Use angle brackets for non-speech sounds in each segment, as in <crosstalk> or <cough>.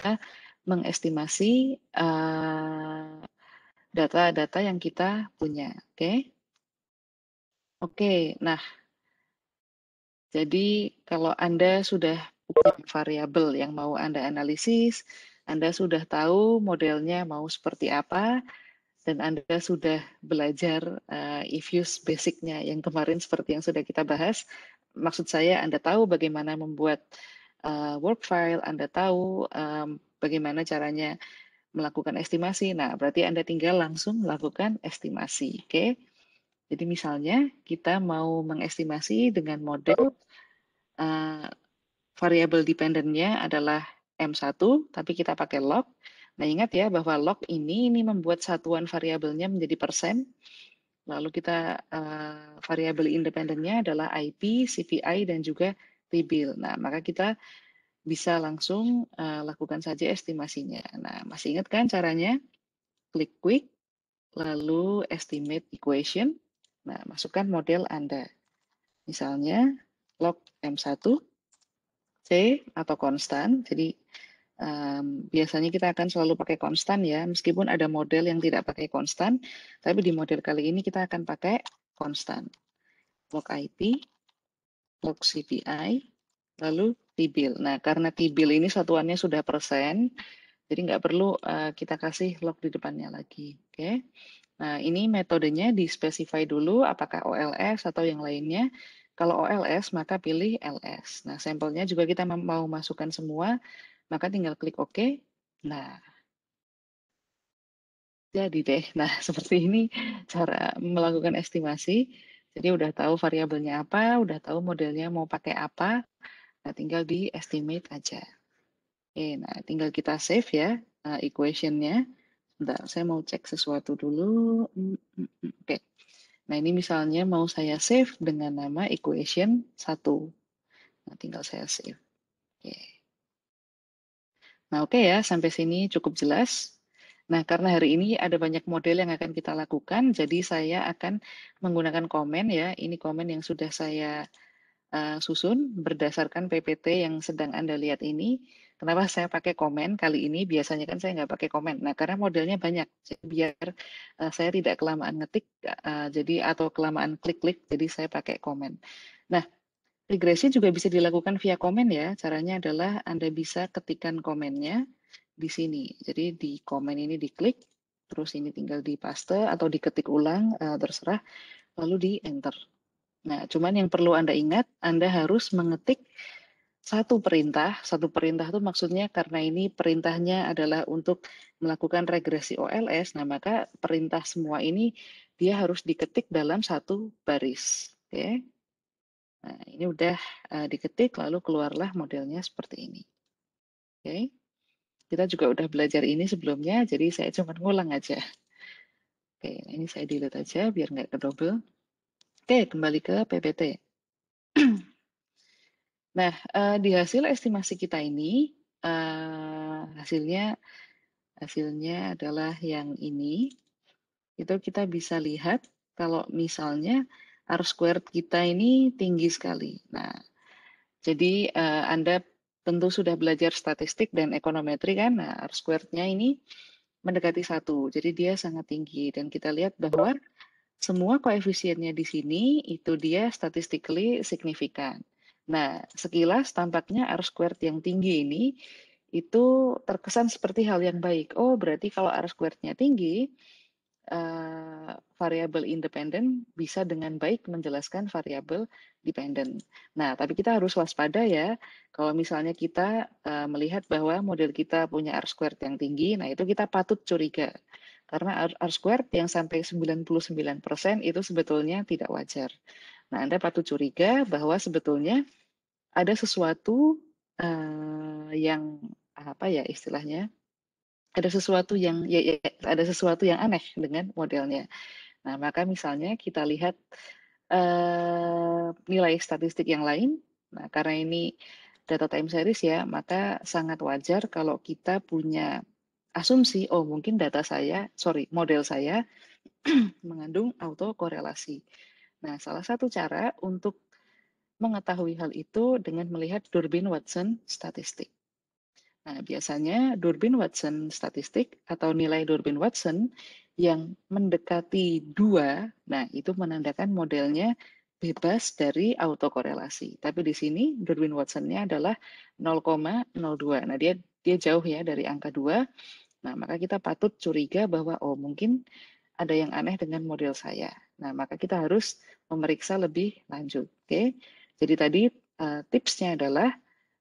kita mengestimasi data eh, data-data yang kita punya. Oke, okay? oke. Okay, nah, jadi kalau anda sudah punya variabel yang mau anda analisis, anda sudah tahu modelnya mau seperti apa, dan anda sudah belajar uh, if use basicnya yang kemarin seperti yang sudah kita bahas. Maksud saya, anda tahu bagaimana membuat uh, work file, Anda tahu um, bagaimana caranya melakukan estimasi. Nah, berarti Anda tinggal langsung melakukan estimasi. Oke. Okay? Jadi misalnya kita mau mengestimasi dengan model uh, eh, variabel dependennya adalah M1, tapi kita pakai log. Nah, ingat ya bahwa log ini ini membuat satuan variabelnya menjadi persen. Lalu kita uh, variabel independennya adalah IP, CPI, dan juga bill. Nah, maka kita bisa langsung uh, lakukan saja estimasinya. Nah, masih ingat kan caranya? Klik quick, lalu estimate equation. Nah, masukkan model Anda. Misalnya log M1 C atau konstan. Jadi um, biasanya kita akan selalu pakai konstan ya, meskipun ada model yang tidak pakai konstan, tapi di model kali ini kita akan pakai konstan. Log IP log CPI, lalu T-bill. Nah, karena T-bill ini satuannya sudah persen, jadi nggak perlu uh, kita kasih log di depannya lagi. Oke. Okay? Nah, ini metodenya di specify dulu apakah OLS atau yang lainnya. Kalau OLS, maka pilih LS. Nah, sampelnya juga kita mau masukkan semua, maka tinggal klik OK. Nah, jadi deh. Nah, <laughs> seperti ini cara melakukan estimasi. Jadi udah tahu variabelnya apa, udah tahu modelnya mau pakai apa, nah tinggal di estimate aja. Oke, nah tinggal kita save ya uh, equationnya. Bentar, saya mau cek sesuatu dulu. Hmm, hmm, hmm, oke, nah ini misalnya mau saya save dengan nama equation satu. Nah, tinggal saya save. Oke. Nah oke ya, sampai sini cukup jelas. Nah, karena hari ini ada banyak model yang akan kita lakukan, jadi saya akan menggunakan komen ya. Ini komen yang sudah saya uh, susun berdasarkan PPT yang sedang Anda lihat ini. Kenapa saya pakai komen kali ini? Biasanya kan saya nggak pakai komen. Nah, karena modelnya banyak, jadi biar uh, saya tidak kelamaan ngetik, uh, jadi atau kelamaan klik-klik, jadi saya pakai komen. Nah, regresi juga bisa dilakukan via komen ya. Caranya adalah Anda bisa ketikkan komennya di sini. Jadi di komen ini diklik, terus ini tinggal di paste atau diketik ulang, uh, terserah, lalu di enter. Nah, cuman yang perlu Anda ingat, Anda harus mengetik satu perintah. Satu perintah itu maksudnya karena ini perintahnya adalah untuk melakukan regresi OLS, nah maka perintah semua ini dia harus diketik dalam satu baris. Oke. Nah, ini udah uh, diketik lalu keluarlah modelnya seperti ini. Oke. Okay. Kita juga udah belajar ini sebelumnya, jadi saya cuma ngulang aja. Oke, ini saya delete aja biar nggak kedobel. Oke, kembali ke PPT. <clears throat> nah, eh, di hasil estimasi kita ini, eh, hasilnya hasilnya adalah yang ini. Itu kita bisa lihat kalau misalnya R squared kita ini tinggi sekali. Nah, jadi eh, Anda tentu sudah belajar statistik dan ekonometri kan, nah R squared-nya ini mendekati satu, jadi dia sangat tinggi dan kita lihat bahwa semua koefisiennya di sini itu dia statistically signifikan. Nah, sekilas tampaknya R squared yang tinggi ini itu terkesan seperti hal yang baik. Oh, berarti kalau R squared-nya tinggi, uh, variabel independen bisa dengan baik menjelaskan variabel dependen. Nah, tapi kita harus waspada ya. Kalau misalnya kita uh, melihat bahwa model kita punya R squared yang tinggi, nah itu kita patut curiga. Karena R, R squared yang sampai 99% itu sebetulnya tidak wajar. Nah, Anda patut curiga bahwa sebetulnya ada sesuatu uh, yang apa ya istilahnya ada sesuatu yang ya, ya, ada sesuatu yang aneh dengan modelnya. Nah, maka misalnya kita lihat uh, nilai statistik yang lain. Nah, karena ini data time series ya, maka sangat wajar kalau kita punya asumsi, oh mungkin data saya, sorry, model saya <clears throat> mengandung autokorelasi. Nah, salah satu cara untuk mengetahui hal itu dengan melihat Durbin Watson statistik. Nah, biasanya Durbin Watson statistik atau nilai Durbin Watson yang mendekati dua, nah itu menandakan modelnya bebas dari autokorelasi. Tapi di sini Durbin watsonnya adalah 0,02. Nah, dia dia jauh ya dari angka dua. Nah, maka kita patut curiga bahwa oh mungkin ada yang aneh dengan model saya. Nah, maka kita harus memeriksa lebih lanjut. Oke. Jadi tadi uh, tipsnya adalah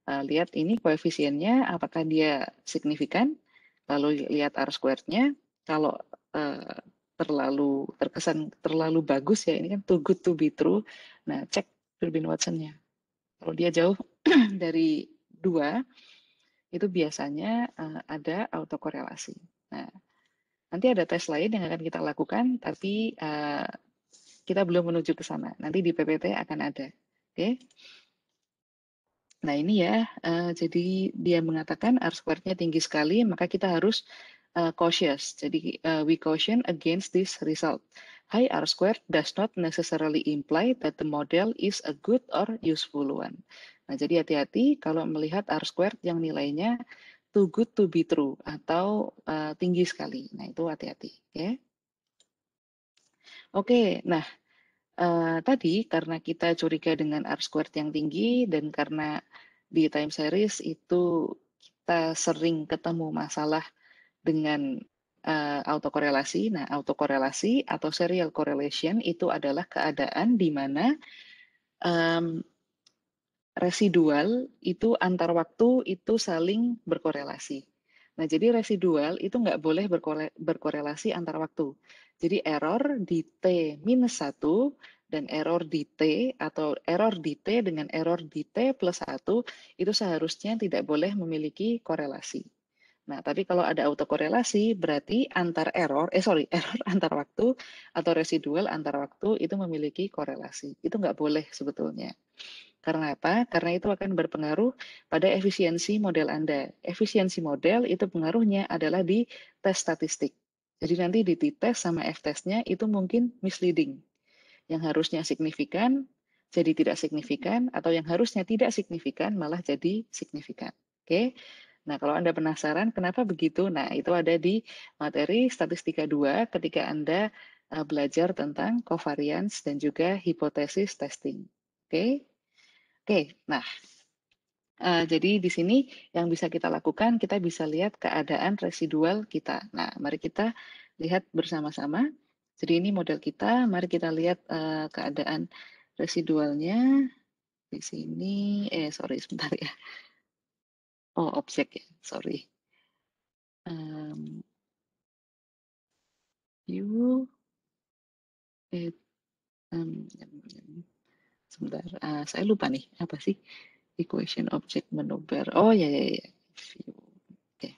uh, lihat ini koefisiennya apakah dia signifikan, lalu lihat R squared-nya. Kalau uh, terlalu terkesan terlalu bagus ya ini kan too good to be true. Nah, cek Turbin Watson-nya. Kalau dia jauh <clears throat> dari dua, itu biasanya uh, ada autokorelasi. Nah, nanti ada tes lain yang akan kita lakukan, tapi uh, kita belum menuju ke sana. Nanti di PPT akan ada. Oke. Okay? Nah ini ya, uh, jadi dia mengatakan R squared-nya tinggi sekali, maka kita harus uh, cautious. Jadi uh, we caution against this result. High R squared does not necessarily imply that the model is a good or useful one. Nah jadi hati-hati kalau melihat R squared yang nilainya too good to be true atau uh, tinggi sekali. Nah itu hati-hati. Ya. Oke, okay, nah Eh, tadi karena kita curiga dengan R squared yang tinggi dan karena di time series itu kita sering ketemu masalah dengan uh, autokorelasi. Nah, autokorelasi atau serial correlation itu adalah keadaan di mana um, residual itu antar waktu itu saling berkorelasi. Nah, jadi residual itu nggak boleh berkore berkorelasi antar waktu. Jadi error di T minus 1 dan error di T atau error di T dengan error di T plus 1 itu seharusnya tidak boleh memiliki korelasi. Nah, tapi kalau ada autokorelasi, berarti antar error, eh sorry, <laughs> error antar waktu atau residual antar waktu itu memiliki korelasi. Itu nggak boleh sebetulnya. Karena apa? Karena itu akan berpengaruh pada efisiensi model Anda. Efisiensi model itu pengaruhnya adalah di tes statistik. Jadi nanti di t-test sama f-testnya itu mungkin misleading. Yang harusnya signifikan jadi tidak signifikan, atau yang harusnya tidak signifikan malah jadi signifikan. Oke, Nah, kalau Anda penasaran kenapa begitu, nah itu ada di materi statistika 2 ketika Anda eh, belajar tentang covariance dan juga hipotesis testing. Oke. Okay? Oke, okay, nah Uh, jadi di sini yang bisa kita lakukan, kita bisa lihat keadaan residual kita. Nah, mari kita lihat bersama-sama. Jadi ini model kita, mari kita lihat uh, keadaan residualnya di sini. Eh, sorry sebentar ya. Oh, objek ya, sorry. Um, you it, um, sebentar, uh, saya lupa nih apa sih equation objek menubar. Oh ya ya ya. Okay.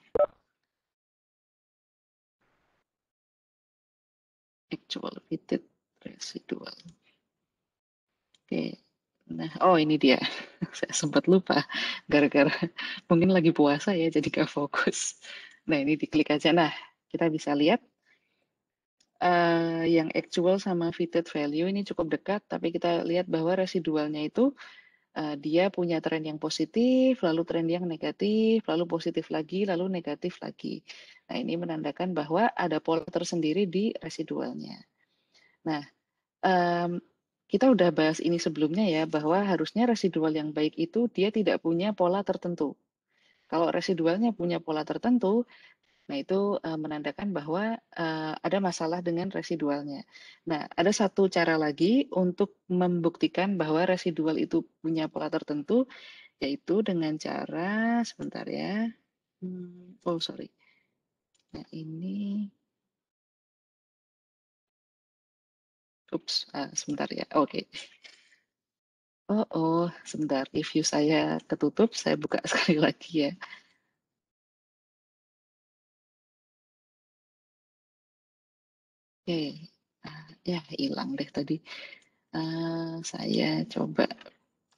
Actual fitted residual. Oke, okay. Nah, oh ini dia. <laughs> Saya sempat lupa gara-gara <laughs> mungkin lagi puasa ya jadi gak fokus. Nah, ini diklik aja. Nah, kita bisa lihat uh, yang actual sama fitted value ini cukup dekat, tapi kita lihat bahwa residualnya itu uh, dia punya tren yang positif, lalu tren yang negatif, lalu positif lagi, lalu negatif lagi. Nah, ini menandakan bahwa ada pola tersendiri di residualnya. Nah, um, kita udah bahas ini sebelumnya ya, bahwa harusnya residual yang baik itu dia tidak punya pola tertentu. Kalau residualnya punya pola tertentu, nah itu eh, menandakan bahwa eh, ada masalah dengan residualnya. Nah, ada satu cara lagi untuk membuktikan bahwa residual itu punya pola tertentu, yaitu dengan cara, sebentar ya, hmm, oh sorry, nah ini Ups, uh, sebentar ya. Oke. Okay. Oh, oh, sebentar. If Review saya ketutup, saya buka <laughs> sekali lagi ya. Oke, okay. uh, eh, ya hilang deh tadi. Uh, saya coba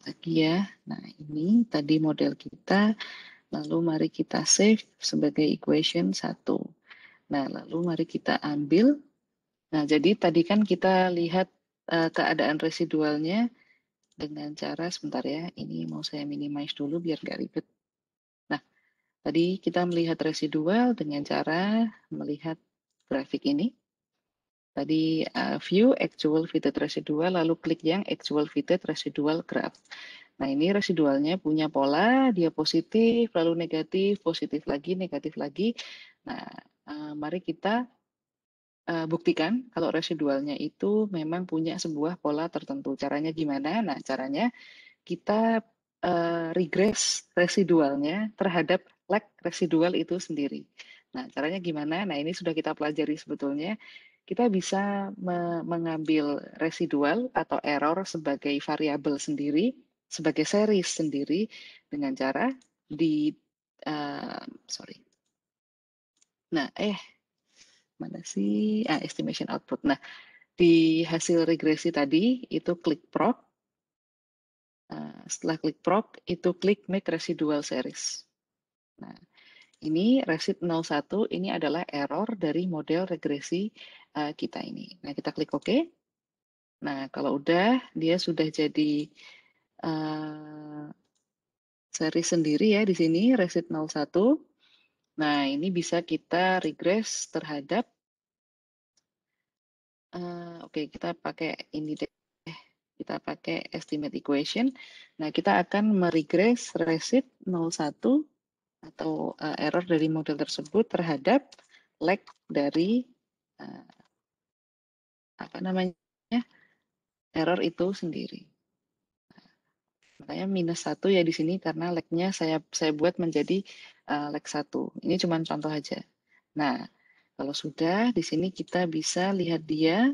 lagi ya. Nah, ini tadi model kita. Lalu mari kita save sebagai equation 1. Nah, lalu mari kita ambil Nah, jadi tadi kan kita lihat uh, keadaan residualnya dengan cara sebentar ya, ini mau saya minimize dulu biar nggak ribet. Nah, tadi kita melihat residual dengan cara melihat grafik ini. Tadi uh, view actual fitted residual, lalu klik yang actual fitted residual graph. Nah ini residualnya punya pola, dia positif, lalu negatif, positif lagi, negatif lagi. Nah uh, mari kita Eh, buktikan kalau residualnya itu memang punya sebuah pola tertentu. Caranya gimana? Nah, caranya kita uh, regress residualnya terhadap lag residual itu sendiri. Nah, caranya gimana? Nah, ini sudah kita pelajari sebetulnya. Kita bisa me mengambil residual atau error sebagai variabel sendiri, sebagai series sendiri dengan cara di uh, sorry. Nah, eh mana sih? Ah, estimation output. Nah, di hasil regresi tadi itu klik prop. Nah, setelah klik prop, itu klik make residual series. Nah, ini resid 01 ini adalah error dari model regresi uh, kita ini. Nah, kita klik OK. Nah, kalau udah, dia sudah jadi uh, eh, seri sendiri ya di sini, resid 01. Nah, ini bisa kita regress terhadap Eh, oke okay, kita pakai ini deh kita pakai estimate equation. Nah, kita akan meregress resid 01 atau uh, error dari model tersebut terhadap lag dari uh, apa namanya error itu sendiri. Saya nah, makanya minus satu ya di sini karena lagnya saya saya buat menjadi uh, lag satu. Ini cuma contoh aja. Nah, kalau sudah, di sini kita bisa lihat dia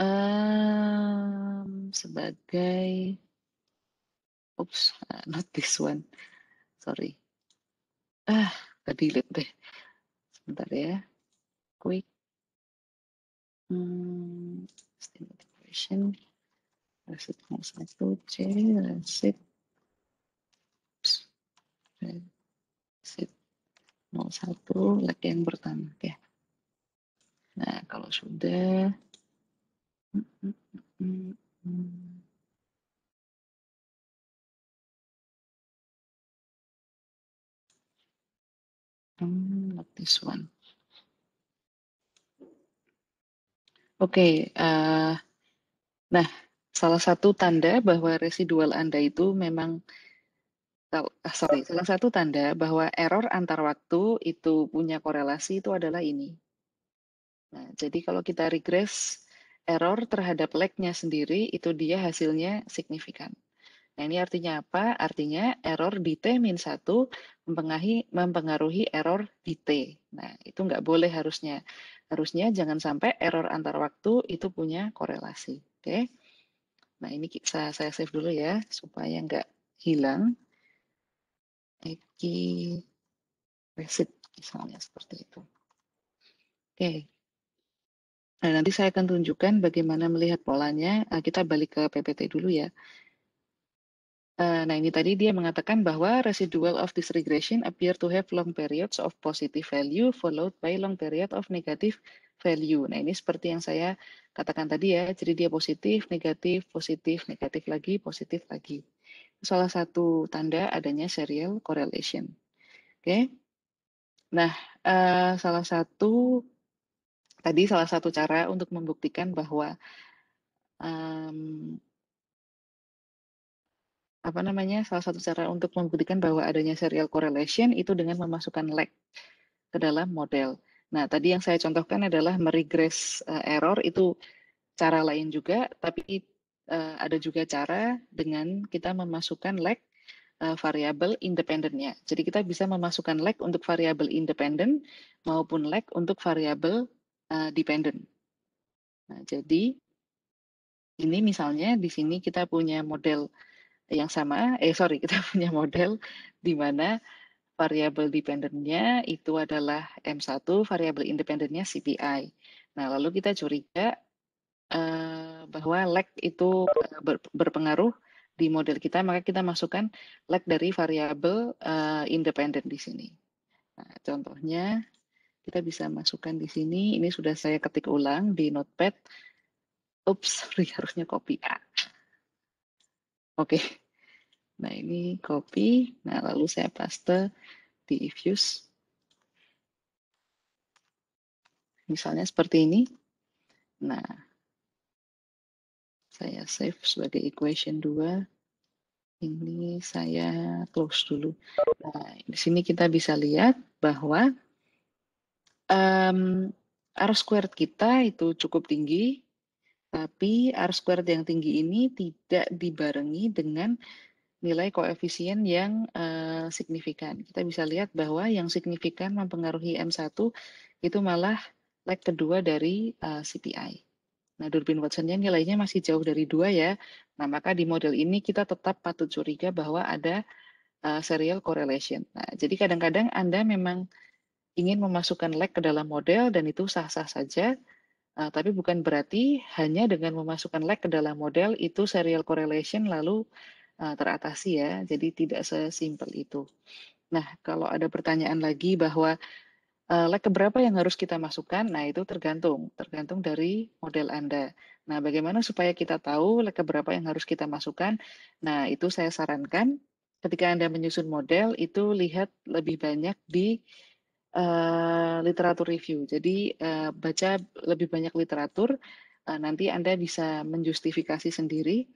um, sebagai, oops, <laughs> not this one, sorry. Ah, tadi delete deh. Sebentar ya, quick. Hmm, stimulation, mau satu C, resit, Reset. 01 latihan pertama ya. Nah, kalau sudah Hmm, like this one. Oke, okay, uh, eh, nah salah satu tanda bahwa residual Anda itu memang atau ah, sorry, salah satu tanda bahwa error antar waktu itu punya korelasi itu adalah ini. Nah, jadi kalau kita regress error terhadap lagnya sendiri itu dia hasilnya signifikan. Nah, ini artinya apa? Artinya error di T-1 mempengaruhi, mempengaruhi error di T. Nah, itu nggak boleh harusnya. Harusnya jangan sampai error antar waktu itu punya korelasi. Oke. Okay? Nah, ini saya save dulu ya, supaya nggak hilang. Eki Resit misalnya seperti itu. Oke. Nah, nanti saya akan tunjukkan bagaimana melihat polanya. Eh, kita balik ke PPT dulu ya. Eh, nah, ini tadi dia mengatakan bahwa residual of this regression appear to have long periods of positive value followed by long period of negative value. Nah, ini seperti yang saya katakan tadi ya. Jadi dia positif, negatif, positif, negatif lagi, positif lagi salah satu tanda adanya serial correlation. Oke. Okay? Nah, uh, salah satu tadi salah satu cara untuk membuktikan bahwa um, apa namanya salah satu cara untuk membuktikan bahwa adanya serial correlation itu dengan memasukkan lag ke dalam model. Nah, tadi yang saya contohkan adalah meregress uh, error itu cara lain juga, tapi uh, ada juga cara dengan kita memasukkan lag uh, variabel independennya. Jadi kita bisa memasukkan lag untuk variabel independen maupun lag untuk variabel uh, eh, dependent. Nah, jadi ini misalnya di sini kita punya model yang sama, eh sorry <laughs> kita punya model di mana variabel dependennya itu adalah M1, variabel independennya CPI. Nah, lalu kita curiga Eh, bahwa lag itu eh, berpengaruh di model kita, maka kita masukkan lag dari variabel uh, independen di sini. Nah, contohnya kita bisa masukkan di sini. Ini sudah saya ketik ulang di Notepad. Ups, <laughs> harusnya copy A. Oke. Okay. Nah, ini copy. Nah, lalu saya paste di diffuse. Misalnya seperti ini. Nah, saya save sebagai equation 2. Ini saya close dulu. Nah, di sini kita bisa lihat bahwa um, R squared kita itu cukup tinggi, tapi R squared yang tinggi ini tidak dibarengi dengan nilai koefisien yang uh, signifikan. Kita bisa lihat bahwa yang signifikan mempengaruhi M1 itu malah leg kedua dari uh, eh, CPI. Nah, Durbin Watsonnya nilainya masih jauh dari dua ya. Nah, maka di model ini kita tetap patut curiga bahwa ada uh, serial correlation. Nah, jadi kadang-kadang Anda memang ingin memasukkan lag ke dalam model dan itu sah-sah saja, uh, tapi bukan berarti hanya dengan memasukkan lag ke dalam model itu serial correlation lalu uh, teratasi ya. Jadi tidak sesimpel itu. Nah, kalau ada pertanyaan lagi bahwa Uh, eh, lag keberapa yang harus kita masukkan? Nah, itu tergantung, tergantung dari model Anda. Nah, bagaimana supaya kita tahu lag keberapa yang harus kita masukkan? Nah, itu saya sarankan ketika Anda menyusun model, itu lihat lebih banyak di uh, literatur review. Jadi, uh, baca lebih banyak literatur, uh, nanti Anda bisa menjustifikasi sendiri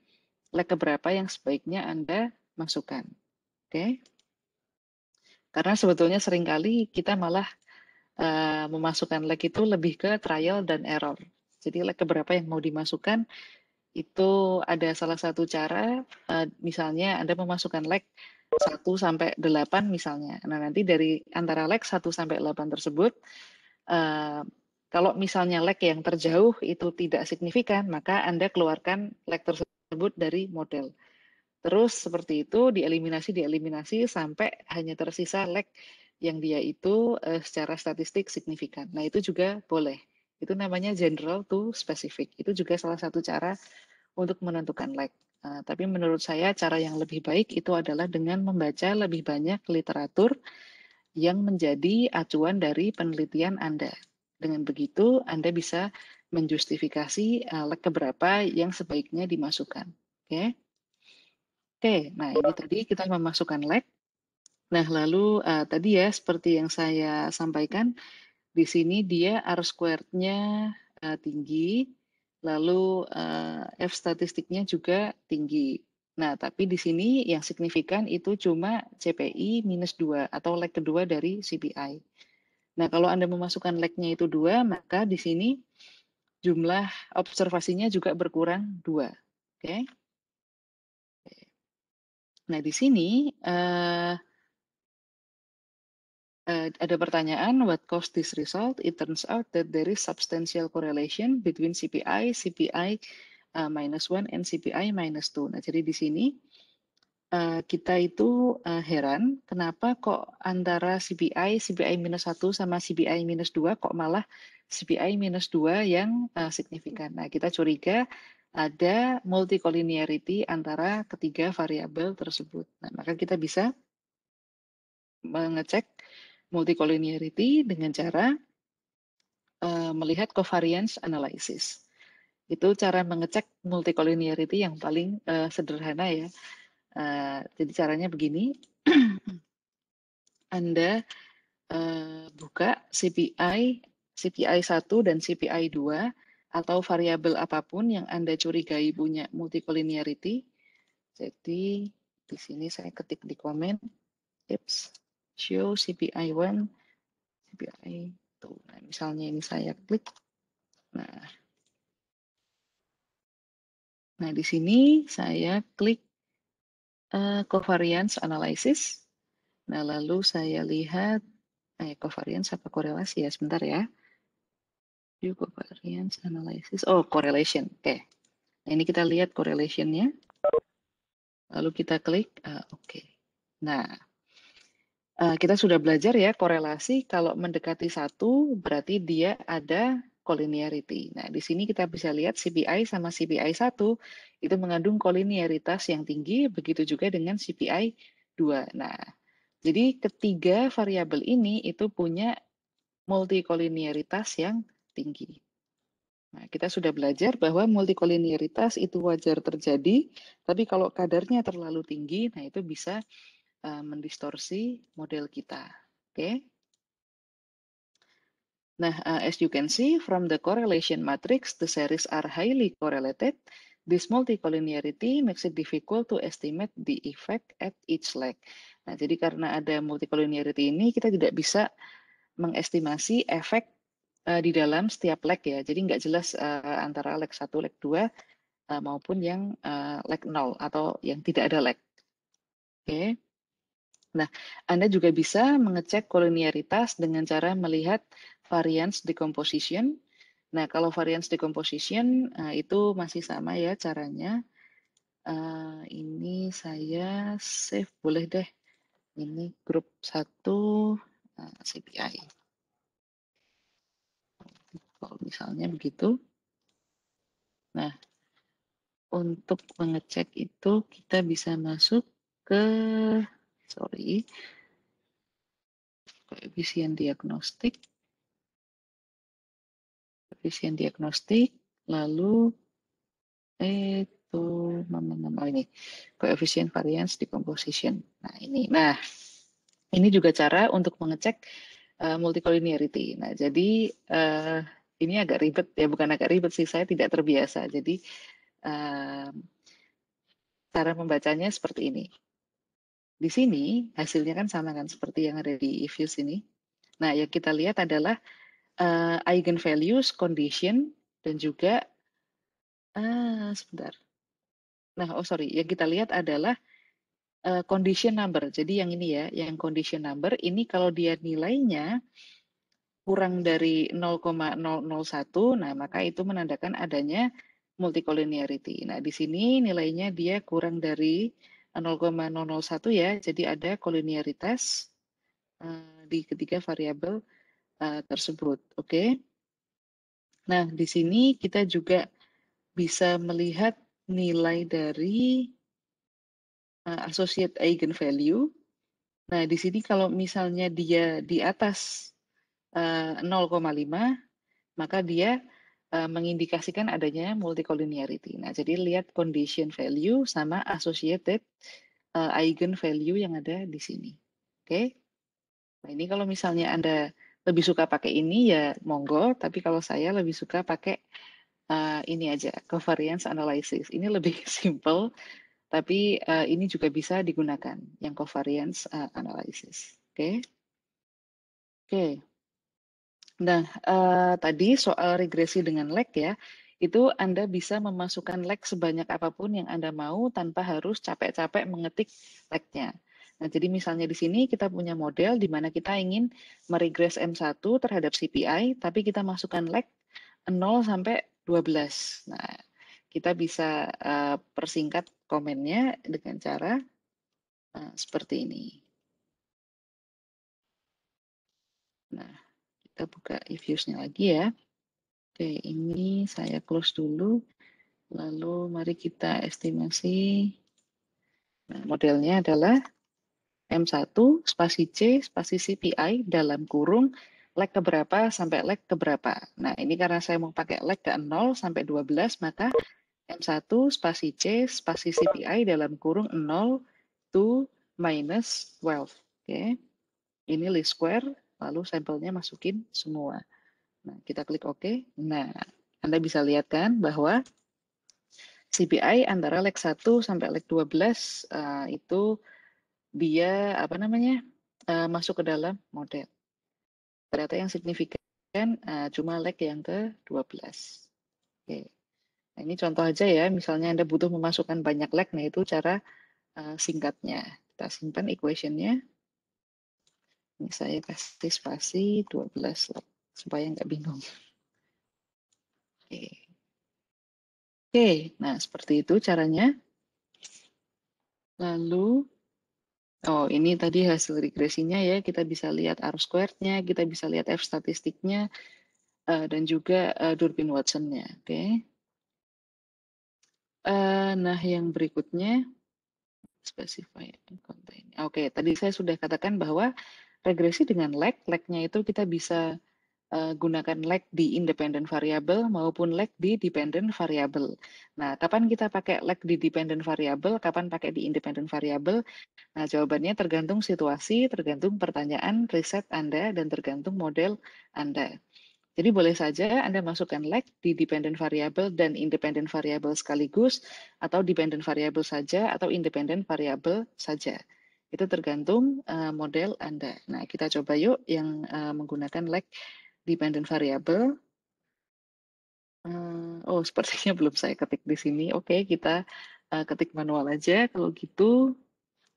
lag keberapa yang sebaiknya Anda masukkan. Oke? Okay? Karena sebetulnya seringkali kita malah Eh, memasukkan lag itu lebih ke trial dan error. Jadi lag keberapa yang mau dimasukkan itu ada salah satu cara eh, misalnya Anda memasukkan lag 1 sampai 8 misalnya. Nah, nanti dari antara lag 1 sampai 8 tersebut eh, kalau misalnya lag yang terjauh itu tidak signifikan, maka Anda keluarkan lag tersebut dari model. Terus seperti itu dieliminasi dieliminasi sampai hanya tersisa lag yang dia itu uh, secara statistik signifikan. Nah, itu juga boleh. Itu namanya general to specific. Itu juga salah satu cara untuk menentukan lag. Uh, tapi menurut saya cara yang lebih baik itu adalah dengan membaca lebih banyak literatur yang menjadi acuan dari penelitian Anda. Dengan begitu, Anda bisa menjustifikasi uh, lag keberapa yang sebaiknya dimasukkan. Oke. Okay? Oke, okay, nah ini tadi kita memasukkan like. Nah, lalu uh, tadi ya seperti yang saya sampaikan, di sini dia R squared-nya uh, eh, tinggi, lalu uh, F statistiknya juga tinggi. Nah, tapi di sini yang signifikan itu cuma CPI minus 2 atau lag kedua dari CPI. Nah, kalau Anda memasukkan lag-nya itu 2, maka di sini jumlah observasinya juga berkurang 2. Oke. Okay? Nah, di sini uh, uh, ada pertanyaan, what caused this result? It turns out that there is substantial correlation between CPI, CPI uh, eh, minus one, and CPI minus 2. Nah, jadi di sini uh, kita itu uh, heran kenapa kok antara CPI, CPI minus satu sama CPI minus dua kok malah CPI minus dua yang uh, signifikan. Nah, kita curiga ada multicollinearity antara ketiga variabel tersebut. Nah, maka kita bisa mengecek multicollinearity dengan cara uh, melihat covariance analysis. Itu cara mengecek multicollinearity yang paling uh, sederhana ya. Uh, jadi caranya begini. <clears throat> Anda uh, buka CPI CPI 1 dan CPI 2 atau variabel apapun yang Anda curigai punya multicollinearity. Jadi di sini saya ketik di komen tips show CPI1, CPI tuh. Nah, misalnya ini saya klik. Nah, nah di sini saya klik uh, covariance analysis. Nah, lalu saya lihat eh, covariance apa korelasi ya sebentar ya. View covariance analysis. Oh, correlation. Oke. Okay. Nah, ini kita lihat correlationnya. Lalu kita klik uh, oke. Okay. Nah, Eh, kita sudah belajar ya korelasi kalau mendekati satu berarti dia ada kolinearity. Nah, di sini kita bisa lihat CPI sama CPI 1 itu mengandung kolinearitas yang tinggi, begitu juga dengan CPI 2. Nah, jadi ketiga variabel ini itu punya multikolinearitas yang tinggi. Nah, kita sudah belajar bahwa multikolinearitas itu wajar terjadi, tapi kalau kadarnya terlalu tinggi, nah itu bisa Eh, mendistorsi model kita. Oke. Okay? Nah, uh, as you can see from the correlation matrix, the series are highly correlated. This multicollinearity makes it difficult to estimate the effect at each leg. Nah, jadi karena ada multicollinearity ini, kita tidak bisa mengestimasi efek uh, di dalam setiap leg ya. Jadi nggak jelas uh, antara leg 1, leg 2, uh, maupun yang uh, leg 0 atau yang tidak ada leg. Oke. Okay. Nah, Anda juga bisa mengecek kolonialitas dengan cara melihat variance decomposition. Nah, kalau variance decomposition eh, itu masih sama ya caranya. Eh, ini saya save, boleh deh. Ini grup 1 eh, CPI. Kalau misalnya begitu. Nah, untuk mengecek itu kita bisa masuk ke sorry, koefisien diagnostik, koefisien diagnostik, lalu itu oh ini koefisien variance composition. Nah ini, nah ini juga cara untuk mengecek uh, multicollinearity. Nah jadi uh, ini agak ribet ya, bukan agak ribet sih saya tidak terbiasa. Jadi uh, cara membacanya seperti ini. Di sini hasilnya kan sama kan seperti yang ada di views ini. Nah, yang kita lihat adalah uh, eigenvalues, condition, dan juga uh, sebentar. Nah, oh sorry, yang kita lihat adalah uh, condition number. Jadi yang ini ya, yang condition number ini kalau dia nilainya kurang dari 0,001, nah maka itu menandakan adanya multicollinearity. Nah, di sini nilainya dia kurang dari 0,001 ya, jadi ada kolinearitas uh, eh, di ketiga variabel uh, tersebut. Oke. Okay? Nah, di sini kita juga bisa melihat nilai dari uh, associate eigenvalue. Nah, di sini kalau misalnya dia di atas uh, 0,5, maka dia Eh, mengindikasikan adanya multicollinearity. Nah, jadi lihat condition value sama associated uh, eh, eigen value yang ada di sini. Oke. Okay? Nah, ini kalau misalnya Anda lebih suka pakai ini ya monggo, tapi kalau saya lebih suka pakai uh, ini aja, covariance analysis. Ini lebih <laughs> simple, tapi uh, ini juga bisa digunakan yang covariance uh, analysis. Oke. Okay? Oke. Okay. Nah, uh, tadi soal regresi dengan lag ya, itu Anda bisa memasukkan lag sebanyak apapun yang Anda mau tanpa harus capek-capek mengetik lagnya. Nah, jadi misalnya di sini kita punya model di mana kita ingin meregres M1 terhadap CPI, tapi kita masukkan lag 0 sampai 12. Nah, kita bisa uh, persingkat komennya dengan cara uh, seperti ini. Nah, kita buka e lagi ya. Oke, ini saya close dulu. Lalu mari kita estimasi. Nah, modelnya adalah M1 spasi C spasi CPI dalam kurung lag ke berapa sampai lag ke berapa. Nah, ini karena saya mau pakai lag ke 0 sampai 12, maka M1 spasi C spasi CPI dalam kurung 0 to minus 12. Oke. Okay. Ini least square lalu sampelnya masukin semua. Nah, kita klik OK. Nah, Anda bisa lihat kan bahwa CPI antara leg 1 sampai leg 12 uh, eh, itu dia apa namanya? Uh, masuk ke dalam model. Ternyata yang signifikan uh, cuma leg yang ke-12. Oke. Okay. Nah, ini contoh aja ya, misalnya Anda butuh memasukkan banyak leg, nah itu cara uh, singkatnya. Kita simpan equation-nya. Ini saya kasih spasi 12 supaya nggak bingung. Oke. Oke, nah seperti itu caranya. Lalu, oh ini tadi hasil regresinya ya, kita bisa lihat R squared-nya, kita bisa lihat F statistiknya, eh, dan juga eh, Durbin Watson-nya. Oke. Eh, nah, yang berikutnya, specify Oke, tadi saya sudah katakan bahwa regresi dengan lag, lagnya itu kita bisa uh, gunakan lag di independent variable maupun lag di dependent variable. Nah, kapan kita pakai lag di dependent variable, kapan pakai di independent variable? Nah, jawabannya tergantung situasi, tergantung pertanyaan, riset Anda, dan tergantung model Anda. Jadi boleh saja Anda masukkan lag di dependent variable dan independent variable sekaligus, atau dependent variable saja, atau independent variable saja. Itu tergantung uh, model Anda. Nah, kita coba yuk yang uh, menggunakan lag dependent variable. Uh, oh, <laughs> sepertinya belum saya ketik di sini. Oke, okay, kita uh, ketik manual aja. Kalau gitu,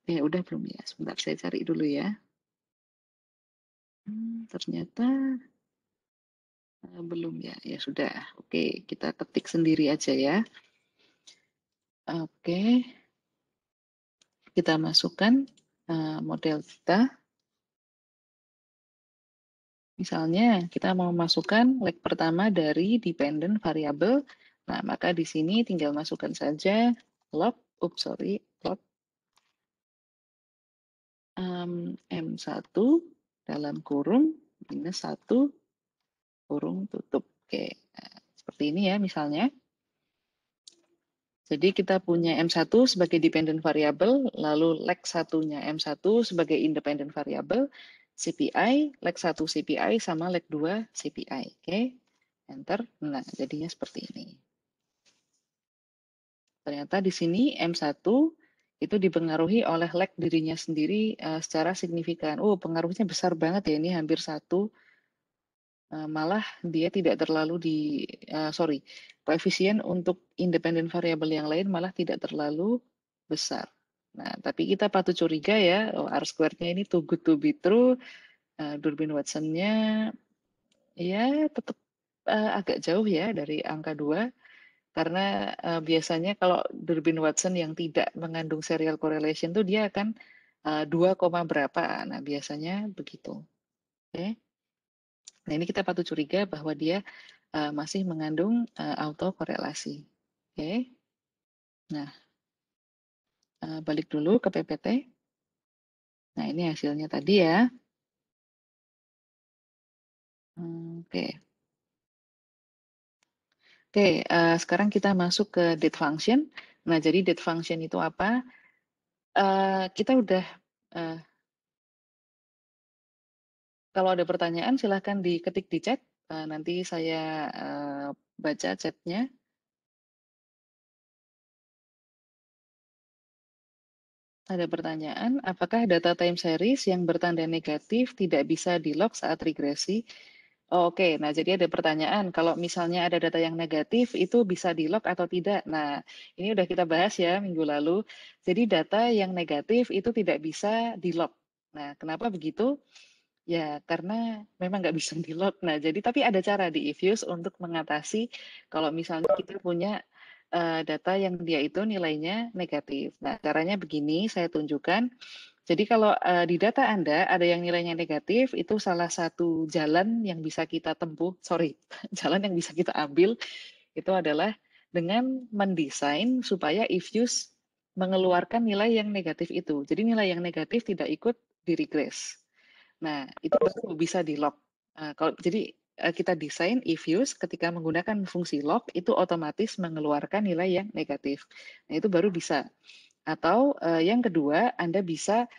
ya udah belum ya. Sebentar, saya cari dulu ya. Hmm, ternyata uh, belum ya. Ya sudah. Oke, okay, kita ketik sendiri aja ya. Oke. Okay. Kita masukkan Eh, model kita. Misalnya kita mau masukkan leg pertama dari dependent variable. Nah, maka di sini tinggal masukkan saja log, ups sorry, log um, M1 dalam kurung minus satu kurung tutup. Oke, nah, seperti ini ya misalnya. Jadi kita punya M1 sebagai dependent variable, lalu leg satunya M1 sebagai independent variable, CPI, leg 1 CPI sama leg 2 CPI. Oke, okay? enter. Nah, jadinya seperti ini. Ternyata di sini M1 itu dipengaruhi oleh lag dirinya sendiri eh, secara signifikan. Oh, pengaruhnya besar banget ya ini hampir satu Eh, malah dia tidak terlalu di uh, sorry koefisien untuk independen variabel yang lain malah tidak terlalu besar. Nah tapi kita patut curiga ya oh, r squarednya ini too good to be true, uh, Durbin Watsonnya ya tetap uh, agak jauh ya dari angka 2 karena uh, biasanya kalau Durbin Watson yang tidak mengandung serial correlation tuh dia akan uh, 2, berapa. Nah biasanya begitu. Oke. Okay. Nah ini kita patut curiga bahwa dia uh, masih mengandung uh, autokorelasi. Oke, okay. nah uh, balik dulu ke PPT. Nah ini hasilnya tadi ya. Oke. Okay. Oke, okay, uh, sekarang kita masuk ke date function. Nah, jadi date function itu apa? Uh, kita udah uh, kalau ada pertanyaan silahkan diketik di chat. Eh, nanti saya eh, baca chatnya. Ada pertanyaan, apakah data time series yang bertanda negatif tidak bisa di-log saat regresi? Oh, Oke, okay. nah jadi ada pertanyaan, kalau misalnya ada data yang negatif itu bisa di-log atau tidak? Nah, ini udah kita bahas ya minggu lalu. Jadi data yang negatif itu tidak bisa di-log. Nah, kenapa begitu? Ya, karena memang nggak bisa di lock. Nah, jadi tapi ada cara di Ifuse untuk mengatasi kalau misalnya kita punya uh, data yang dia itu nilainya negatif. Nah, caranya begini, saya tunjukkan. Jadi kalau uh, di data Anda ada yang nilainya negatif, itu salah satu jalan yang bisa kita tempuh, sorry, <laughs> jalan yang bisa kita ambil itu adalah dengan mendesain supaya Ifuse mengeluarkan nilai yang negatif itu. Jadi nilai yang negatif tidak ikut di regress. Nah, itu baru bisa di lock. Uh, kalau jadi uh, kita desain if use ketika menggunakan fungsi lock itu otomatis mengeluarkan nilai yang negatif. Nah, itu baru bisa. Atau uh, yang kedua, Anda bisa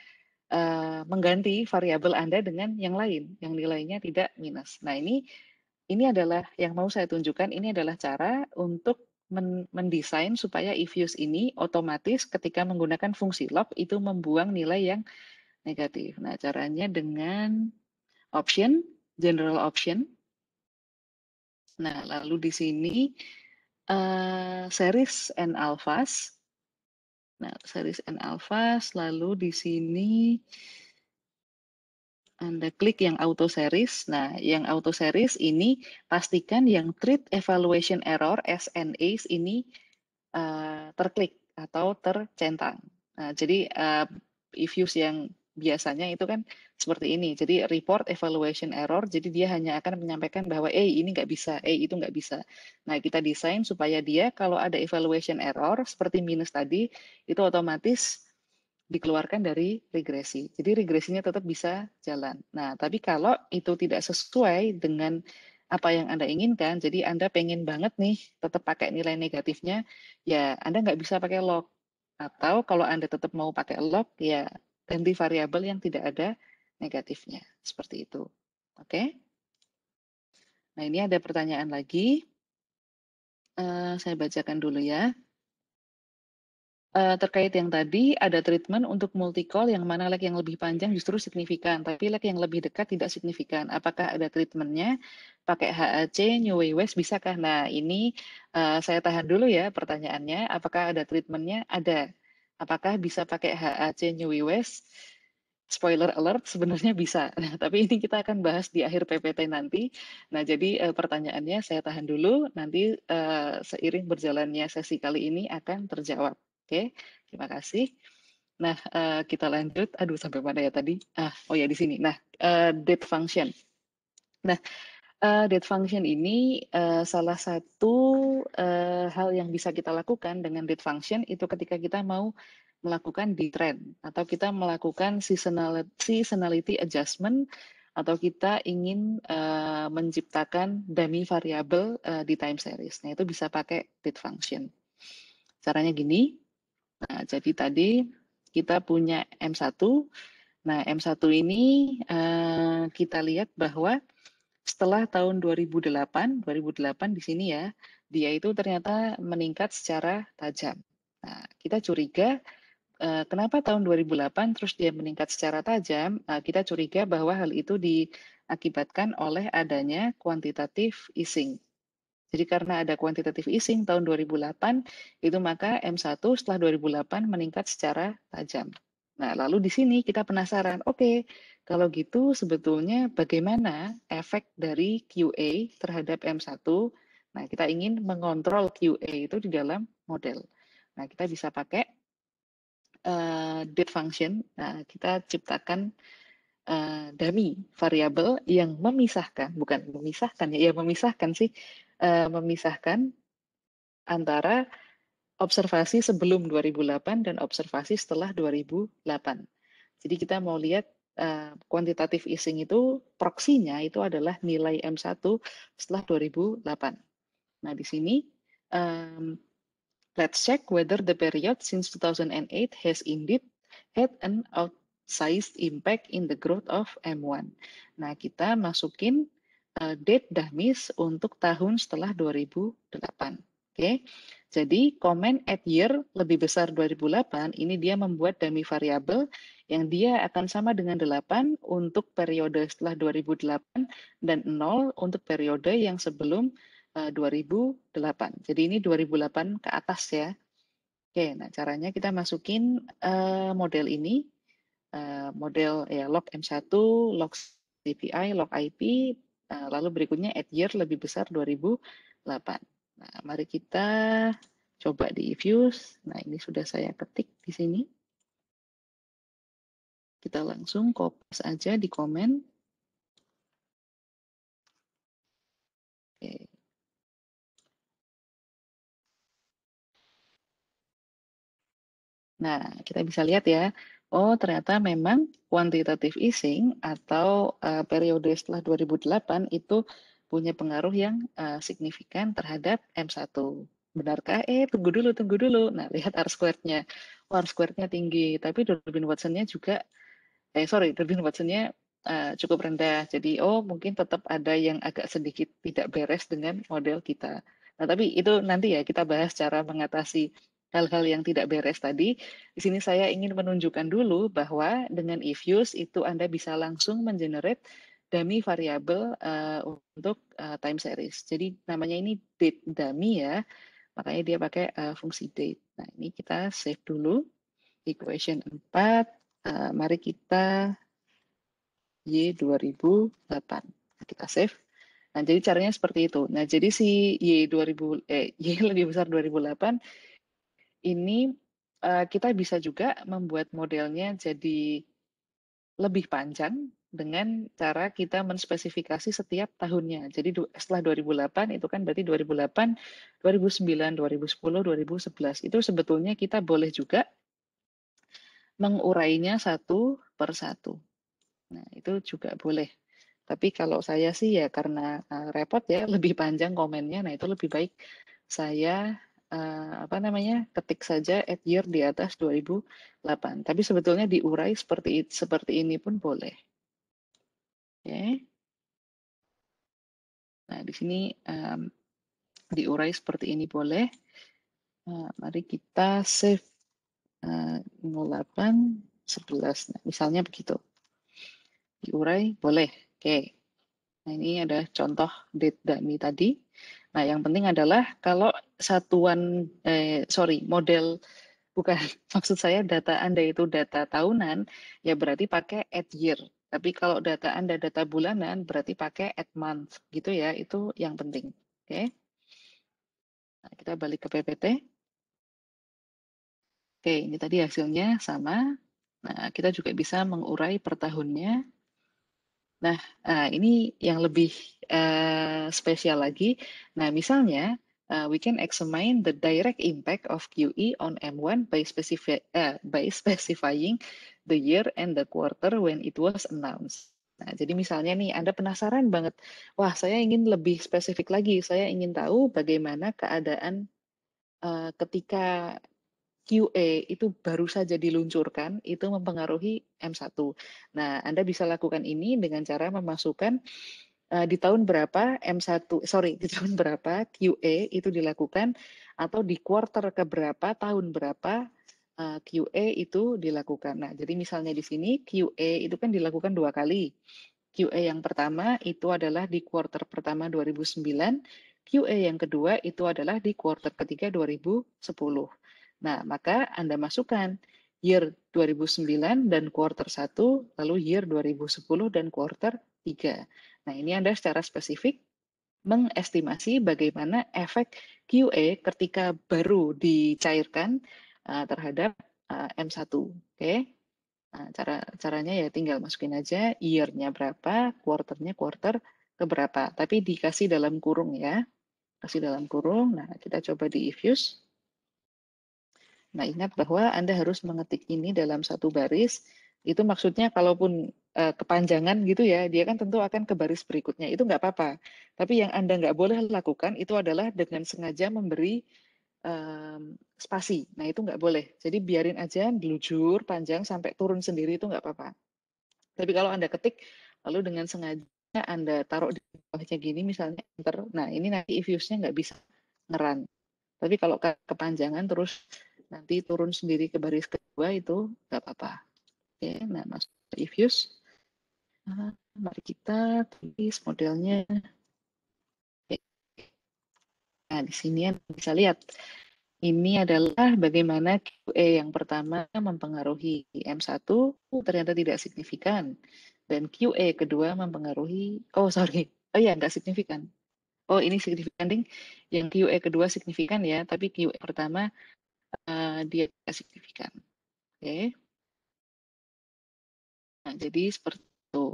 uh, mengganti variabel Anda dengan yang lain yang nilainya tidak minus. Nah, ini ini adalah yang mau saya tunjukkan, ini adalah cara untuk mendesain supaya if use ini otomatis ketika menggunakan fungsi lock itu membuang nilai yang negatif. Nah, caranya dengan option, general option. Nah, lalu di sini uh, series and alphas. Nah, series and alphas, lalu di sini anda klik yang auto series. Nah, yang auto series ini pastikan yang treat evaluation error SNAs ini uh, terklik atau tercentang. Nah, jadi uh, if use yang biasanya itu kan seperti ini. Jadi report evaluation error, jadi dia hanya akan menyampaikan bahwa eh ini nggak bisa, eh itu nggak bisa. Nah kita desain supaya dia kalau ada evaluation error seperti minus tadi itu otomatis dikeluarkan dari regresi. Jadi regresinya tetap bisa jalan. Nah tapi kalau itu tidak sesuai dengan apa yang Anda inginkan, jadi Anda pengen banget nih tetap pakai nilai negatifnya, ya Anda nggak bisa pakai log. Atau kalau Anda tetap mau pakai log, ya ganti variabel yang tidak ada negatifnya. Seperti itu. Oke. Okay? Nah, ini ada pertanyaan lagi. Uh, saya bacakan dulu ya. Uh, terkait yang tadi, ada treatment untuk multi-call yang mana lag yang lebih panjang justru signifikan, tapi lag yang lebih dekat tidak signifikan. Apakah ada treatmentnya? Pakai HAC, New Way West, bisakah? Nah, ini uh, saya tahan dulu ya pertanyaannya. Apakah ada treatmentnya? Ada. Apakah bisa pakai HAC New West? Spoiler alert, sebenarnya bisa. Nah, <laughs> tapi ini kita akan bahas di akhir PPT nanti. Nah, jadi e, pertanyaannya saya tahan dulu, nanti e, seiring berjalannya sesi kali ini akan terjawab. Oke, terima kasih. Nah, e, kita lanjut. Aduh, sampai mana ya tadi? Ah, oh ya di sini. Nah, e, date function. Nah, Uh, eh, date function ini uh, salah satu uh, hal yang bisa kita lakukan dengan date function itu ketika kita mau melakukan di trend atau kita melakukan seasonality, seasonality adjustment atau kita ingin uh, menciptakan dummy variable uh, di time series. Nah, itu bisa pakai date function. Caranya gini. Nah, jadi tadi kita punya M1. Nah, M1 ini uh, kita lihat bahwa setelah tahun 2008, 2008 di sini ya, dia itu ternyata meningkat secara tajam. Nah, kita curiga eh, kenapa tahun 2008 terus dia meningkat secara tajam? nah, kita curiga bahwa hal itu diakibatkan oleh adanya kuantitatif easing. Jadi karena ada kuantitatif easing tahun 2008, itu maka M1 setelah 2008 meningkat secara tajam. Nah, lalu di sini kita penasaran, oke, okay, kalau gitu sebetulnya bagaimana efek dari QA terhadap M1? Nah, kita ingin mengontrol QA itu di dalam model. Nah, kita bisa pakai uh, date function. Nah, kita ciptakan uh, dummy variable yang memisahkan, bukan memisahkan ya, ya memisahkan sih, uh, memisahkan antara observasi sebelum 2008 dan observasi setelah 2008. Jadi kita mau lihat Eh, kuantitatif uh, easing itu proksinya itu adalah nilai M1 setelah 2008. Nah, di sini um, let's check whether the period since 2008 has indeed had an outsized impact in the growth of M1. Nah, kita masukin uh, date dahmis untuk tahun setelah 2008. Oke. Okay? Jadi, comment at year lebih besar 2008 ini dia membuat dummy variable yang dia akan sama dengan 8 untuk periode setelah 2008 dan 0 untuk periode yang sebelum uh, eh, 2008. Jadi ini 2008 ke atas ya. Oke, nah caranya kita masukin eh, model ini, eh, model ya log M1, log CPI, log IP, lalu berikutnya at year lebih besar 2008. Nah, mari kita coba di views. Nah, ini sudah saya ketik di sini. Kita langsung copy saja di komen. Oke. Nah, kita bisa lihat ya, oh ternyata memang quantitative easing atau uh, periode setelah 2008 itu punya pengaruh yang uh, signifikan terhadap M1. Benarkah? Eh, tunggu dulu, tunggu dulu. Nah, lihat R squared-nya. Oh, R squared-nya tinggi, tapi Durbin Watson-nya juga eh sorry terjun Watsonnya uh, eh, cukup rendah. Jadi oh mungkin tetap ada yang agak sedikit tidak beres dengan model kita. Nah tapi itu nanti ya kita bahas cara mengatasi hal-hal yang tidak beres tadi. Di sini saya ingin menunjukkan dulu bahwa dengan Ifuse use itu Anda bisa langsung mengenerate dummy variabel uh, eh, untuk uh, time series. Jadi namanya ini date dummy ya. Makanya dia pakai uh, fungsi date. Nah, ini kita save dulu equation 4 Eh, mari kita Y 2008. Nah, kita save. Nah, jadi caranya seperti itu. Nah, jadi si Y 2000 eh Y <laughs> lebih besar 2008 ini uh, kita bisa juga membuat modelnya jadi lebih panjang dengan cara kita menspesifikasi setiap tahunnya. Jadi setelah 2008 itu kan berarti 2008, 2009, 2010, 2011. Itu sebetulnya kita boleh juga mengurainya satu per satu. Nah, itu juga boleh. Tapi kalau saya sih ya karena uh, repot ya, <laughs> lebih panjang komennya, nah itu lebih baik saya uh, apa namanya ketik saja at year di atas 2008. Tapi sebetulnya diurai seperti seperti ini pun boleh. Oke. Okay. Nah, di sini um, diurai seperti ini boleh. Nah, mari kita save 08, eh, 11. Nah, misalnya begitu. Diurai, boleh. Oke. Nah, ini ada contoh date dummy tadi. Nah, yang penting adalah kalau satuan, eh, sorry, model, bukan <laughs> maksud saya data Anda itu data tahunan, ya berarti pakai at year. Tapi kalau data Anda data bulanan, berarti pakai at month. Gitu ya, itu yang penting. Oke. Nah, kita balik ke PPT. Oke, ini tadi hasilnya sama. Nah, kita juga bisa mengurai per tahunnya. Nah, eh, ini yang lebih eh, spesial lagi. Nah, misalnya eh, we can examine the direct impact of QE on M1 by, specifi uh, by <laughs> specifying the year and the quarter when it was announced. Nah, jadi misalnya nih, Anda penasaran banget, wah saya ingin lebih spesifik lagi, saya ingin tahu bagaimana keadaan uh, ketika QA itu baru saja diluncurkan, itu mempengaruhi M1. Nah, Anda bisa lakukan ini dengan cara memasukkan uh, di tahun berapa M1, sorry, di tahun berapa QA itu dilakukan, atau di quarter keberapa, tahun berapa uh, eh, QA itu dilakukan. Nah, jadi misalnya di sini QA itu kan dilakukan dua kali. QA yang pertama itu adalah di quarter pertama 2009, QA yang kedua itu adalah di quarter ketiga 2010. Nah, maka Anda masukkan year 2009 dan quarter 1, lalu year 2010 dan quarter 3. Nah, ini Anda secara spesifik mengestimasi bagaimana efek QA ketika baru dicairkan uh, terhadap uh, eh, M1. Oke. Okay? Nah, cara caranya ya tinggal masukin aja year-nya berapa, quarter-nya quarter ke berapa, tapi dikasih dalam kurung ya. Kasih dalam kurung. Nah, kita coba di diffuse. Nah, ingat bahwa Anda harus mengetik ini dalam satu baris. Itu maksudnya kalaupun uh, kepanjangan gitu ya, dia kan tentu akan ke baris berikutnya. Itu nggak apa-apa. Tapi yang Anda nggak boleh lakukan itu adalah dengan sengaja memberi um, spasi. Nah, itu nggak boleh. Jadi biarin aja delujur panjang sampai turun sendiri itu nggak apa-apa. Tapi kalau Anda ketik, lalu dengan sengaja anda taruh di bawahnya gini misalnya enter. Nah, ini nanti if use nggak bisa ngeran. Tapi kalau kepanjangan terus nanti turun sendiri ke baris kedua itu nggak apa-apa. Oke, nah masuk ke Nah, mari kita tulis modelnya. Okay. Nah, di sini yang bisa lihat. Ini adalah bagaimana QE yang pertama mempengaruhi M1 ternyata tidak signifikan. Dan QE kedua mempengaruhi, oh sorry, oh ya nggak signifikan. Oh ini signifikan, yang QE kedua signifikan ya, tapi QE pertama Eh, dia signifikan. Oke. Okay. Nah, jadi seperti itu.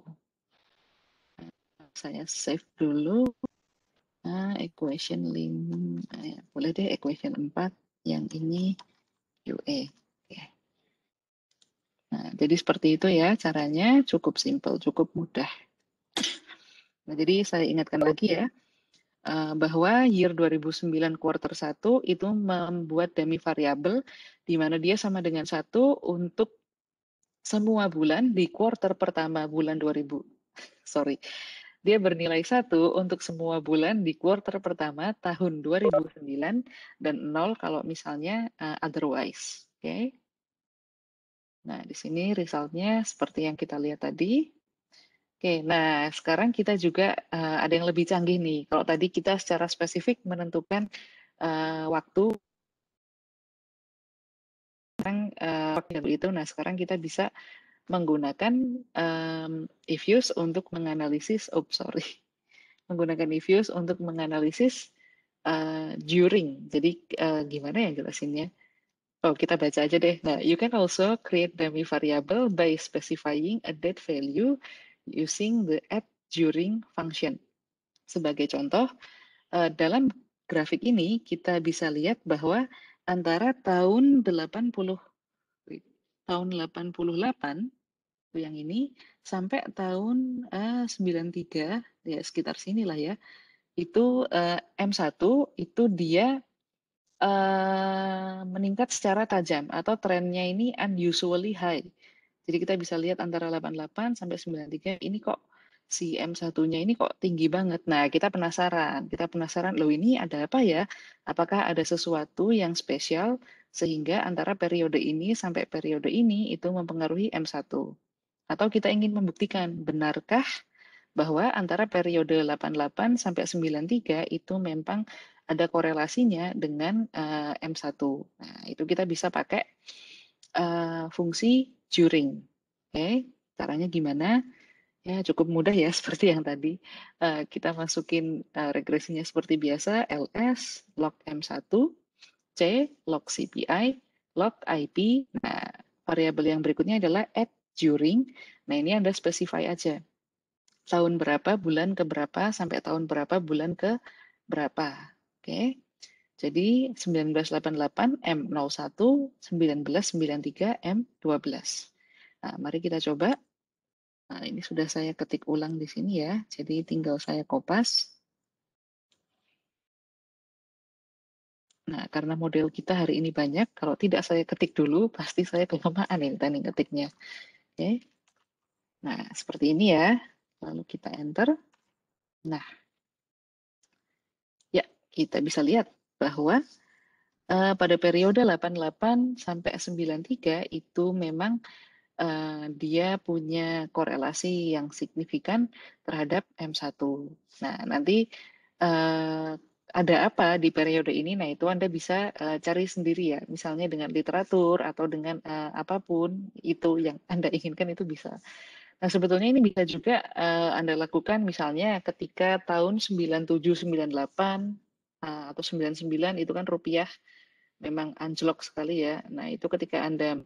Nah, saya save dulu. Nah, equation 5. Nah, eh, boleh deh equation 4 yang ini UA. Nah, jadi seperti itu ya caranya cukup simple, cukup mudah. Nah, jadi saya ingatkan lagi ya. Eh, bahwa year 2009 quarter 1 itu membuat demi variabel di mana dia sama dengan satu untuk semua bulan di quarter pertama bulan 2000. <laughs> Sorry. Dia bernilai satu untuk semua bulan di quarter pertama tahun 2009 dan nol kalau misalnya uh, otherwise. Oke. Okay? Nah, di sini resultnya seperti yang kita lihat tadi. Oke, nah sekarang kita juga uh, ada yang lebih canggih nih. Kalau tadi kita secara spesifik menentukan, uh, waktu sekarang, eee, itu, nah sekarang kita bisa menggunakan, um, if untuk menganalisis oh sorry, <laughs> menggunakan if untuk menganalisis, uh, during. Jadi, uh, gimana ya jelasinnya? Oh, kita baca aja deh. Nah, you can also create dummy variable by specifying a date value using the app during function. Sebagai contoh, eh, dalam grafik ini kita bisa lihat bahwa antara tahun 80 tahun 88 yang ini sampai tahun eh, uh, 93 ya sekitar sinilah ya itu eh, M1 itu dia meningkat secara tajam atau trennya ini unusually high jadi kita bisa lihat antara 88 sampai 93 ini kok si M1-nya ini kok tinggi banget. Nah, kita penasaran. Kita penasaran, loh ini ada apa ya? Apakah ada sesuatu yang spesial sehingga antara periode ini sampai periode ini itu mempengaruhi M1? Atau kita ingin membuktikan, benarkah bahwa antara periode 88 sampai 93 itu memang ada korelasinya dengan uh, eh, M1. Nah, itu kita bisa pakai uh, fungsi during. Oke, okay? caranya gimana? Ya, cukup mudah ya <laughs> seperti yang tadi. Uh, kita masukin uh, regresinya seperti biasa, LS, log M1, C, log CPI, log IP. Nah, variabel yang berikutnya adalah at during. Nah, ini Anda specify aja. Tahun berapa, bulan ke berapa, sampai tahun berapa, bulan ke berapa. Oke. Okay? Jadi 1988 M01, 1993 M12. Nah, mari kita coba. Nah, ini sudah saya ketik ulang di sini ya. Jadi tinggal saya kopas. Nah, karena model kita hari ini banyak, kalau tidak saya ketik dulu, pasti saya kelamaan ini tadi ketiknya. Oke. Nah, seperti ini ya. Lalu kita enter. Nah, ya, kita bisa lihat bahwa uh, pada periode 88 sampai 93 itu memang uh, dia punya korelasi yang signifikan terhadap M1. Nah, nanti uh, ada apa di periode ini? Nah, itu Anda bisa uh, cari sendiri ya, misalnya dengan literatur atau dengan uh, apapun itu yang Anda <laughs> inginkan itu bisa. Nah, sebetulnya ini bisa juga uh, Anda lakukan misalnya ketika tahun 97 98 Eh, atau 99 itu kan rupiah memang anjlok sekali ya. Nah, itu ketika Anda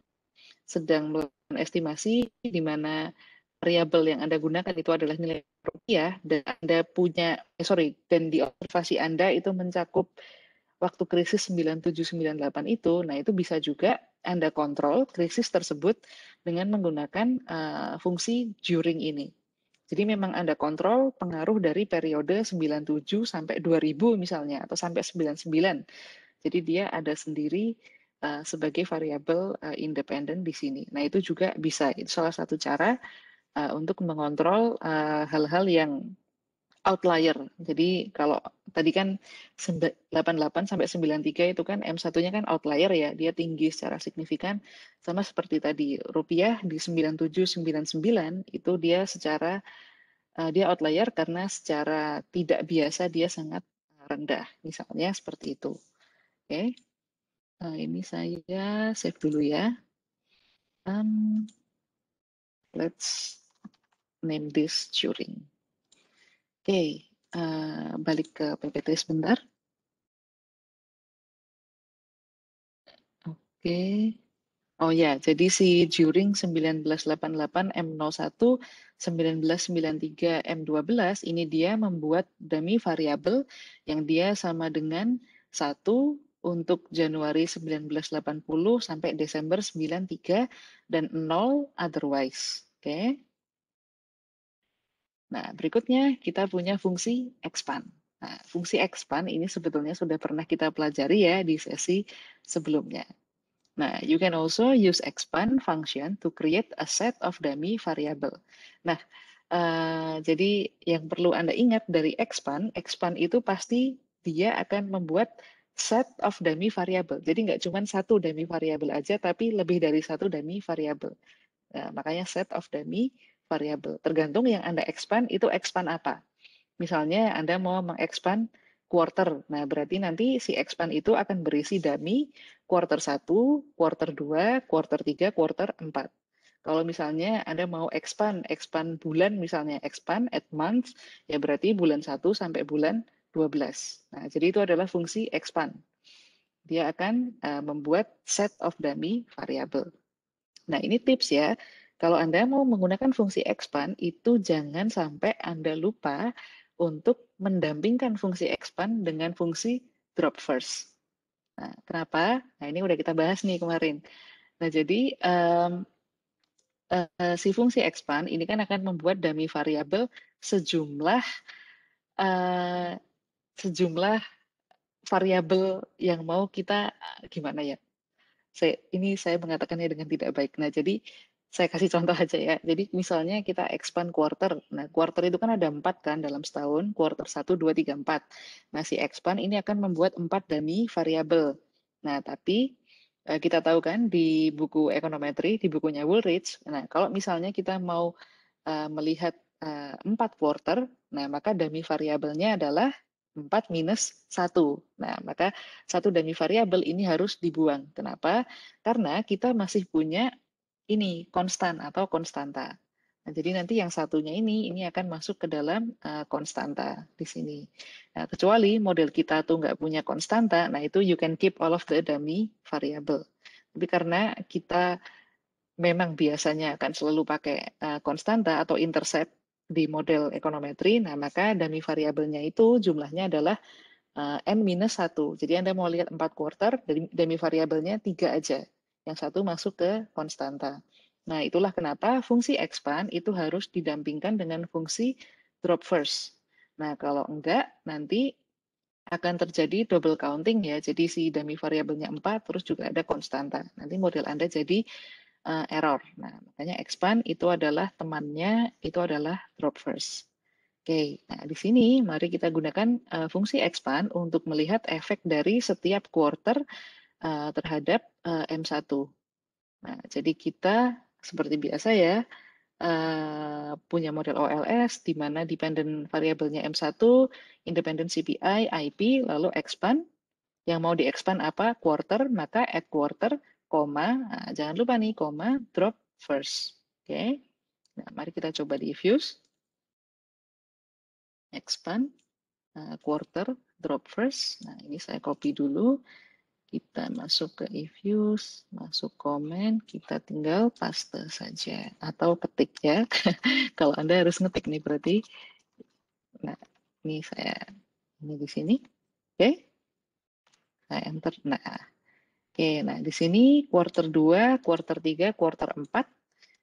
sedang melakukan estimasi di mana variabel yang Anda gunakan itu adalah nilai rupiah dan Anda punya eh, sorry dan di observasi Anda itu mencakup waktu krisis 9798 itu, nah itu bisa juga Anda kontrol krisis tersebut dengan menggunakan uh, fungsi during ini. Jadi memang Anda kontrol pengaruh dari periode 97 sampai 2000 misalnya atau sampai 99. Jadi dia ada sendiri uh, sebagai variabel uh, independen di sini. Nah, itu juga bisa itu salah satu cara uh, untuk mengontrol hal-hal uh, hal -hal yang outlier. Jadi kalau tadi kan 88 sampai 93 itu kan M1-nya kan outlier ya, dia tinggi secara signifikan sama seperti tadi rupiah di 97 99 itu dia secara uh, dia outlier karena secara tidak biasa dia sangat rendah. Misalnya seperti itu. Oke. Okay. Nah, eh, ini saya save dulu ya. Um, let's name this Turing. Oke, uh, balik ke PPT sebentar. Oke. Oh ya, jadi si Juring 1988 M01 1993 M12 ini dia membuat dummy variabel yang dia sama dengan 1 untuk Januari 1980 sampai Desember 93 dan 0 otherwise. Oke. Okay. Nah, berikutnya kita punya fungsi expand. Nah, fungsi expand ini sebetulnya sudah pernah kita pelajari ya di sesi sebelumnya. Nah, you can also use expand function to create a set of dummy variable. Nah, uh, jadi yang perlu Anda ingat dari expand, expand itu pasti dia akan membuat set of dummy variable. Jadi nggak cuma satu dummy variable aja, tapi lebih dari satu dummy variable. Nah, makanya set of dummy variabel. Tergantung yang Anda expand itu expand apa. Misalnya Anda mau mengexpand quarter. Nah, berarti nanti si expand itu akan berisi dummy quarter 1, quarter 2, quarter 3, quarter 4. Kalau misalnya Anda mau expand, expand bulan misalnya, expand at month, ya berarti bulan 1 sampai bulan 12. Nah, jadi itu adalah fungsi expand. Dia akan uh, membuat set of dummy variable. Nah, ini tips ya. Kalau Anda mau menggunakan fungsi expand, itu jangan sampai Anda lupa untuk mendampingkan fungsi expand dengan fungsi drop first. Nah, kenapa? Nah, ini udah kita bahas nih kemarin. Nah, jadi um, uh, si fungsi expand ini kan akan membuat dummy variable sejumlah uh, sejumlah variabel yang mau kita gimana ya? Saya, ini saya mengatakannya dengan tidak baik. Nah, jadi saya kasih contoh aja ya. Jadi misalnya kita expand quarter. Nah, quarter itu kan ada empat kan dalam setahun. Quarter 1, 2, 3, 4. Nah, si expand ini akan membuat empat dummy variabel. Nah, tapi eh, kita tahu kan di buku ekonometri, di bukunya Woolrich, nah kalau misalnya kita mau eh, melihat eh, empat quarter, nah maka dummy variabelnya adalah empat minus satu. Nah, maka satu dummy variabel ini harus dibuang. Kenapa? Karena kita masih punya ini konstan atau konstanta. Nah, jadi nanti yang satunya ini ini akan masuk ke dalam uh, konstanta di sini. Nah, kecuali model kita tuh nggak punya konstanta, nah itu you can keep all of the dummy variable. Tapi karena kita memang biasanya akan selalu pakai uh, konstanta atau intercept di model ekonometri, nah maka dummy variabelnya itu jumlahnya adalah uh, n minus satu. Jadi Anda mau lihat 4 quarter, dummy variabelnya tiga aja yang satu masuk ke konstanta. Nah, itulah kenapa fungsi expand itu harus didampingkan dengan fungsi drop first. Nah, kalau enggak, nanti akan terjadi double counting ya. Jadi si dummy variabelnya 4, terus juga ada konstanta. Nanti model Anda jadi uh, error. Nah, makanya expand itu adalah temannya, itu adalah drop first. Oke, nah di sini mari kita gunakan uh, fungsi expand untuk melihat efek dari setiap quarter Eh, terhadap eh, M1. Nah, jadi kita seperti biasa ya eh, punya model OLS di mana dependent variabelnya M1, independent CPI, IP, lalu expand. Yang mau di expand apa? Quarter, maka add quarter, koma, nah, jangan lupa nih, koma, drop first. Oke, okay. nah, mari kita coba diffuse, expand, quarter, drop first. Nah, ini saya copy dulu kita masuk ke if use, masuk komen, kita tinggal paste saja atau petik ya. <laughs> Kalau Anda harus ngetik nih berarti. Nah, ini saya ini di sini. Oke. Okay. Saya enter. Nah. Oke, okay, nah di sini quarter 2, quarter 3, quarter 4.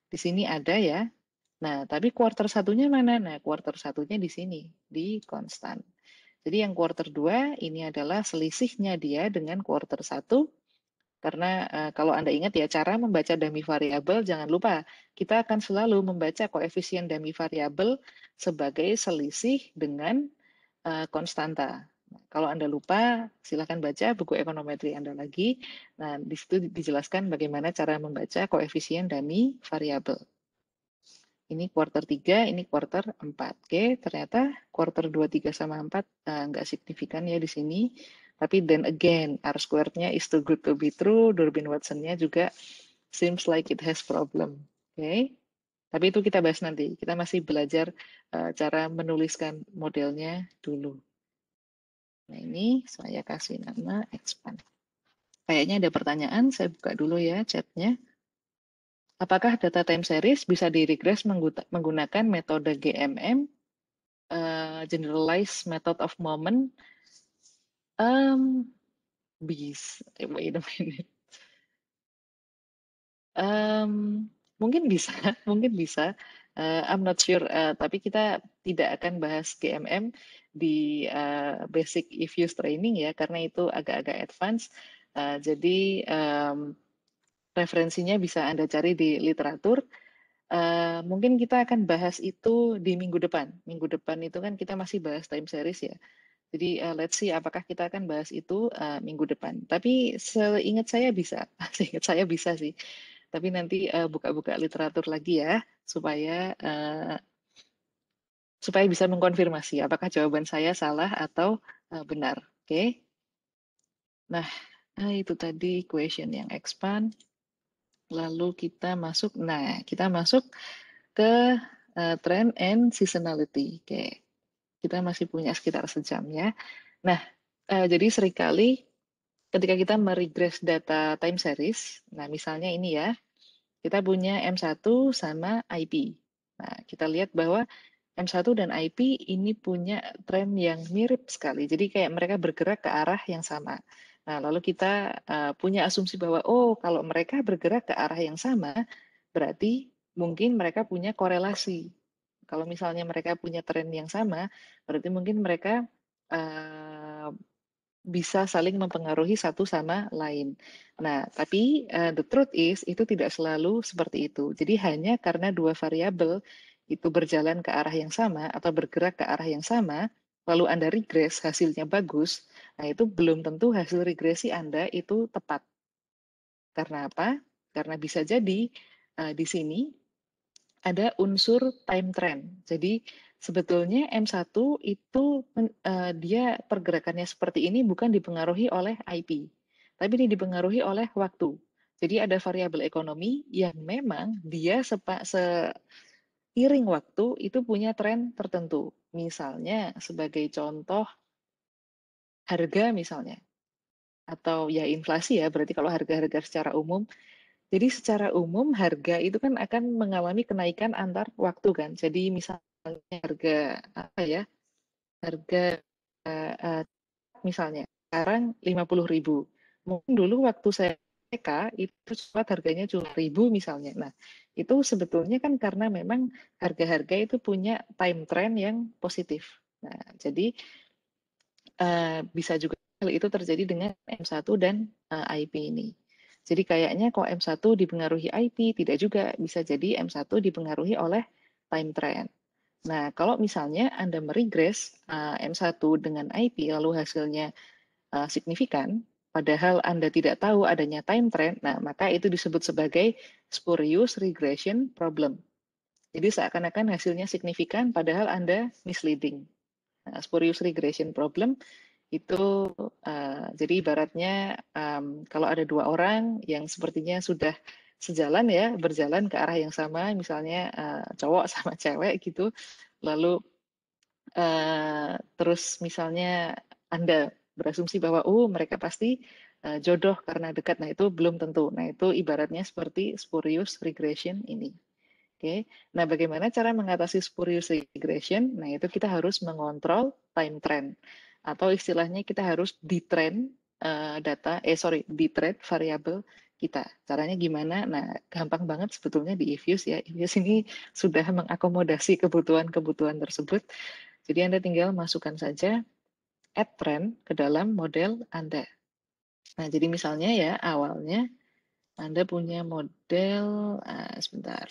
Di sini ada ya. Nah, tapi quarter satunya mana? Nah, quarter satunya di sini, di konstan. Jadi yang quarter 2 ini adalah selisihnya dia dengan quarter 1 karena uh, kalau Anda ingat ya cara membaca dummy variable jangan lupa kita akan selalu membaca koefisien dummy variable sebagai selisih dengan uh, konstanta. Nah, kalau Anda lupa silakan baca buku ekonometri Anda lagi. Nah, di situ dijelaskan bagaimana cara membaca koefisien dummy variable ini quarter 3, ini quarter 4. Oke, ternyata quarter 2, 3, sama 4 uh, eh, nggak signifikan ya di sini. Tapi then again, R squared-nya is too good to be true, Durbin Watson-nya juga seems like it has problem. Oke, tapi itu kita bahas nanti. Kita masih belajar uh, cara menuliskan modelnya dulu. Nah ini saya kasih nama expand. Kayaknya ada pertanyaan, saya buka dulu ya chatnya. Apakah data time series bisa diregress menggunakan metode GMM, uh, eh, Generalized Method of Moment? Um, bisa, eh, wait a minute. Um, mungkin bisa, <laughs> mungkin bisa. Uh, I'm not sure, uh, tapi kita tidak akan bahas GMM di uh, basic if use training ya, karena itu agak-agak advance. Uh, jadi um, referensinya bisa Anda cari di literatur. Uh, mungkin kita akan bahas itu di minggu depan. Minggu depan itu kan kita masih bahas time series ya. Jadi uh, let's see apakah kita akan bahas itu uh, minggu depan. Tapi seingat saya bisa, <laughs> seingat saya bisa sih. Tapi nanti buka-buka uh, literatur lagi ya supaya uh, supaya bisa mengkonfirmasi apakah jawaban saya salah atau uh, benar. Oke. Okay? Nah, itu tadi question yang expand lalu kita masuk, nah kita masuk ke uh, trend and seasonality. Oke, kita masih punya sekitar sejam ya. Nah, uh, jadi seringkali ketika kita meregress data time series, nah misalnya ini ya, kita punya M1 sama IP. Nah, kita lihat bahwa M1 dan IP ini punya trend yang mirip sekali. Jadi kayak mereka bergerak ke arah yang sama. Nah, lalu kita uh, punya asumsi bahwa oh kalau mereka bergerak ke arah yang sama, berarti mungkin mereka punya korelasi. Kalau misalnya mereka punya tren yang sama, berarti mungkin mereka uh, bisa saling mempengaruhi satu sama lain. Nah, tapi uh, the truth is itu tidak selalu seperti itu. Jadi hanya karena dua variabel itu berjalan ke arah yang sama atau bergerak ke arah yang sama, lalu Anda regress hasilnya bagus, Nah, itu belum tentu hasil regresi Anda itu tepat. Karena apa? Karena bisa jadi uh, di sini ada unsur time trend. Jadi sebetulnya M1 itu uh, dia pergerakannya seperti ini bukan dipengaruhi oleh IP, tapi ini dipengaruhi oleh waktu. Jadi ada variabel ekonomi yang memang dia sepa, seiring waktu itu punya tren tertentu. Misalnya sebagai contoh harga misalnya atau ya inflasi ya berarti kalau harga-harga secara umum jadi secara umum harga itu kan akan mengalami kenaikan antar waktu kan jadi misalnya harga apa ya harga uh, uh, misalnya sekarang ribu mungkin dulu waktu saya TK itu sempat harganya cuma ribu misalnya. Nah, itu sebetulnya kan karena memang harga-harga itu punya time trend yang positif. Nah, jadi Eh, bisa juga hal itu terjadi dengan M1 dan uh, eh, IP ini. Jadi kayaknya kok M1 dipengaruhi IP, tidak juga bisa jadi M1 dipengaruhi oleh time trend. Nah, kalau misalnya Anda meregress uh, eh, M1 dengan IP lalu hasilnya uh, signifikan, padahal Anda tidak tahu adanya time trend, nah maka itu disebut sebagai spurious regression problem. Jadi seakan-akan hasilnya signifikan padahal Anda misleading. Eh, spurious regression problem itu uh, jadi ibaratnya um, kalau ada dua orang yang sepertinya sudah sejalan ya berjalan ke arah yang sama misalnya uh, cowok <laughs> sama cewek gitu lalu uh, terus misalnya anda berasumsi bahwa oh mereka pasti uh, jodoh karena dekat nah itu belum tentu nah itu ibaratnya seperti spurious regression ini Oke, nah bagaimana cara mengatasi spurious regression? Nah itu kita harus mengontrol time trend atau istilahnya kita harus detrend uh, eh, data, eh sorry, detrend variabel kita. Caranya gimana? Nah gampang banget sebetulnya di Ifuse ya. Ifuse ini sudah mengakomodasi kebutuhan-kebutuhan tersebut. Jadi Anda tinggal masukkan saja add trend ke dalam model Anda. Nah jadi misalnya ya awalnya Anda punya model, uh, sebentar,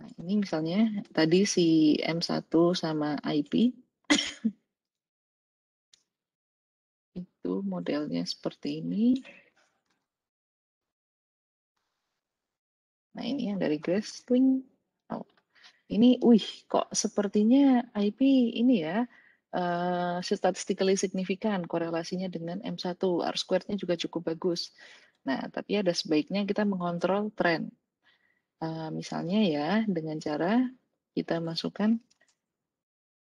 Nah, ini misalnya tadi si M1 sama IP <laughs> itu modelnya seperti ini. Nah, ini yang dari grassling Oh, ini, wih, kok sepertinya IP ini ya, uh, statistically signifikan korelasinya dengan M1. R squared-nya juga cukup bagus. Nah, tapi ada sebaiknya kita mengontrol trend. Uh, misalnya ya dengan cara kita masukkan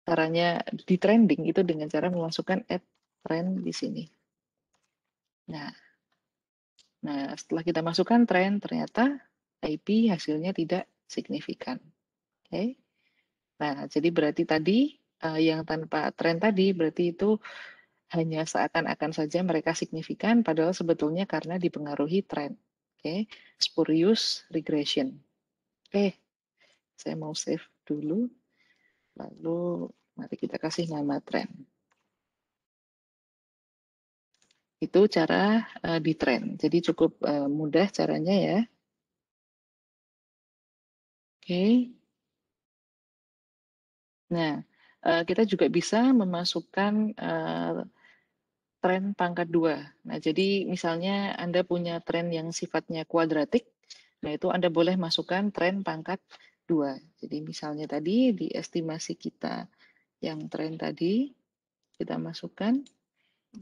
caranya di trending itu dengan cara memasukkan add trend di sini. Nah, nah setelah kita masukkan trend ternyata IP hasilnya tidak signifikan. Oke. Okay. Nah, jadi berarti tadi uh, yang tanpa trend tadi berarti itu hanya seakan-akan saja mereka signifikan padahal sebetulnya karena dipengaruhi trend. Oke, okay. spurious regression. Oke, okay. saya mau save dulu. Lalu mari kita kasih nama trend. Itu cara uh, di trend. Jadi cukup uh, mudah caranya ya. Oke. Okay. Nah, uh, kita juga bisa memasukkan uh, tren pangkat dua. Nah, jadi misalnya Anda punya tren yang sifatnya kuadratik, nah itu Anda boleh masukkan tren pangkat dua. Jadi misalnya tadi di estimasi kita yang tren tadi, kita masukkan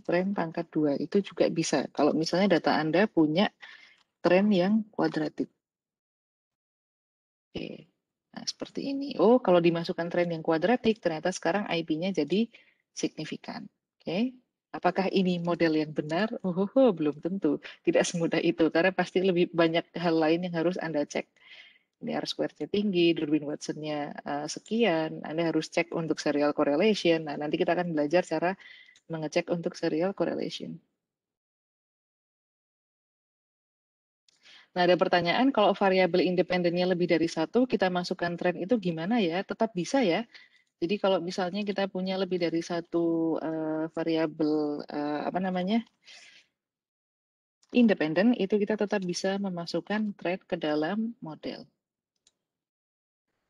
tren pangkat dua. Itu juga bisa. Kalau misalnya data Anda punya tren yang kuadratik. Oke, nah seperti ini. Oh, kalau dimasukkan tren yang kuadratik, ternyata sekarang IP-nya jadi signifikan. Oke, Apakah ini model yang benar? Oh, oh, <laughs> oh belum tentu. Tidak semudah itu karena pasti lebih banyak hal lain yang harus Anda cek. Ini harus square-nya tinggi, Durbin Watson-nya uh, sekian, Anda harus cek untuk serial correlation. Nah, nanti kita akan belajar cara mengecek untuk serial correlation. Nah, ada pertanyaan kalau variabel independennya lebih dari satu, kita masukkan tren itu gimana ya? Tetap bisa ya? Jadi kalau misalnya kita punya lebih dari satu uh, variabel uh, apa namanya independen, itu kita tetap bisa memasukkan thread ke dalam model.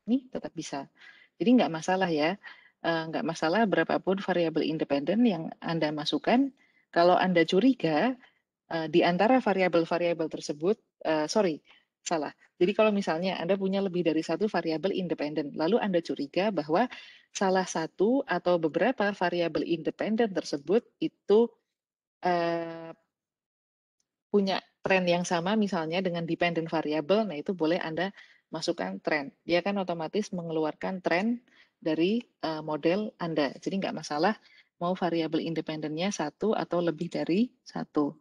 Ini tetap bisa. Jadi nggak masalah ya, uh, nggak masalah berapapun variabel independen yang anda masukkan. Kalau anda curiga uh, di antara variabel-variabel tersebut, uh, sorry, salah. Jadi kalau misalnya Anda punya lebih dari satu variabel independen, lalu Anda curiga bahwa salah satu atau beberapa variabel independen tersebut itu eh, punya tren yang sama misalnya dengan dependent variabel, nah itu boleh Anda masukkan tren. Dia akan otomatis mengeluarkan tren dari uh, model Anda. Jadi nggak masalah mau variabel independennya satu atau lebih dari satu.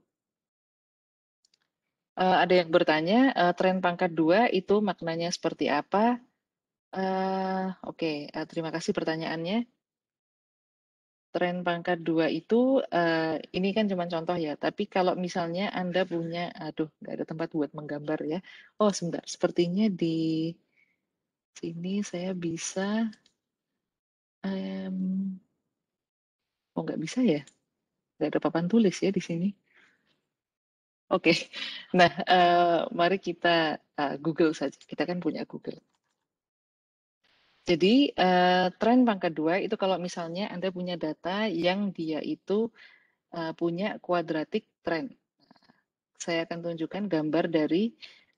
Uh, ada yang bertanya, uh, eh, tren pangkat dua itu maknanya seperti apa? Eh, oke, uh, terima kasih pertanyaannya. Tren pangkat dua itu, uh, ini kan cuma contoh ya, tapi kalau misalnya Anda punya aduh nggak ada tempat buat menggambar ya. Oh sebentar, sepertinya di sini saya bisa Um, oh nggak bisa ya? Nggak ada papan tulis ya di sini? Oke. <laughs> Nah, uh, mari kita, uh, Google saja, kita kan punya Google. Jadi uh, tren yang kedua itu kalau misalnya Anda punya data yang dia itu uh, punya kuadratik tren. Nah, saya akan tunjukkan gambar dari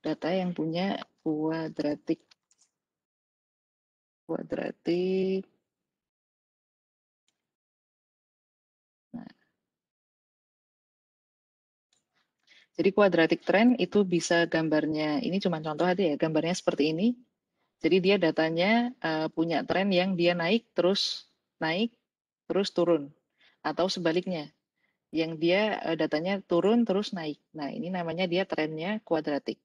data yang punya kuadratik kuadratik nah. Jadi kuadratik tren itu bisa gambarnya, ini cuma contoh aja ya, gambarnya seperti ini. Jadi dia datanya uh, punya tren yang dia naik terus naik terus turun atau sebaliknya yang dia uh, datanya turun terus naik. Nah, ini namanya dia trennya kuadratik.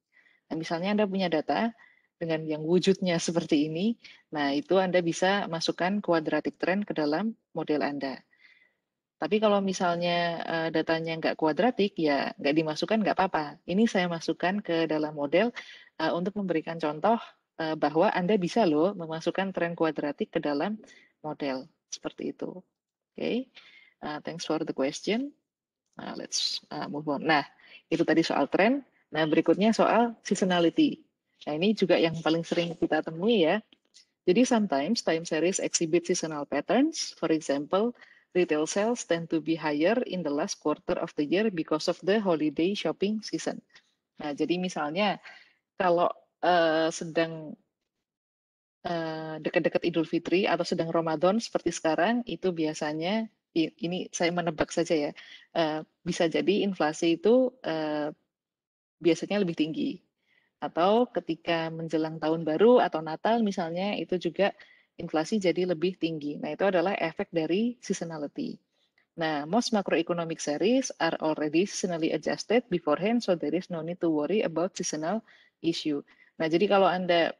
Nah, misalnya Anda punya data dengan yang wujudnya <laughs> seperti ini, nah itu Anda bisa masukkan kuadratik tren ke dalam model Anda. Tapi kalau misalnya uh, datanya nggak kuadratik, ya nggak dimasukkan nggak apa-apa. Ini saya masukkan ke dalam model uh, untuk memberikan contoh Eh, bahwa Anda bisa loh memasukkan tren kuadratik ke dalam model seperti itu. Oke, okay. uh, eh, thanks for the question. Uh, let's uh, move on. Nah, itu tadi soal tren. Nah, berikutnya soal seasonality. Nah, ini juga yang paling sering kita temui ya. Jadi sometimes time series exhibit seasonal patterns. For example, retail sales tend to be higher in the last quarter of the year because of the holiday shopping season. Nah, jadi misalnya kalau Eh, sedang uh, dekat-dekat Idul Fitri atau sedang Ramadan seperti sekarang itu biasanya ini saya menebak saja ya uh, bisa jadi inflasi itu uh, biasanya lebih tinggi atau ketika menjelang tahun baru atau Natal misalnya itu juga inflasi jadi lebih tinggi. Nah itu adalah efek dari seasonality. Nah, most macroeconomic series are already seasonally adjusted beforehand, so there is no need to worry about seasonal issue. Nah, jadi kalau Anda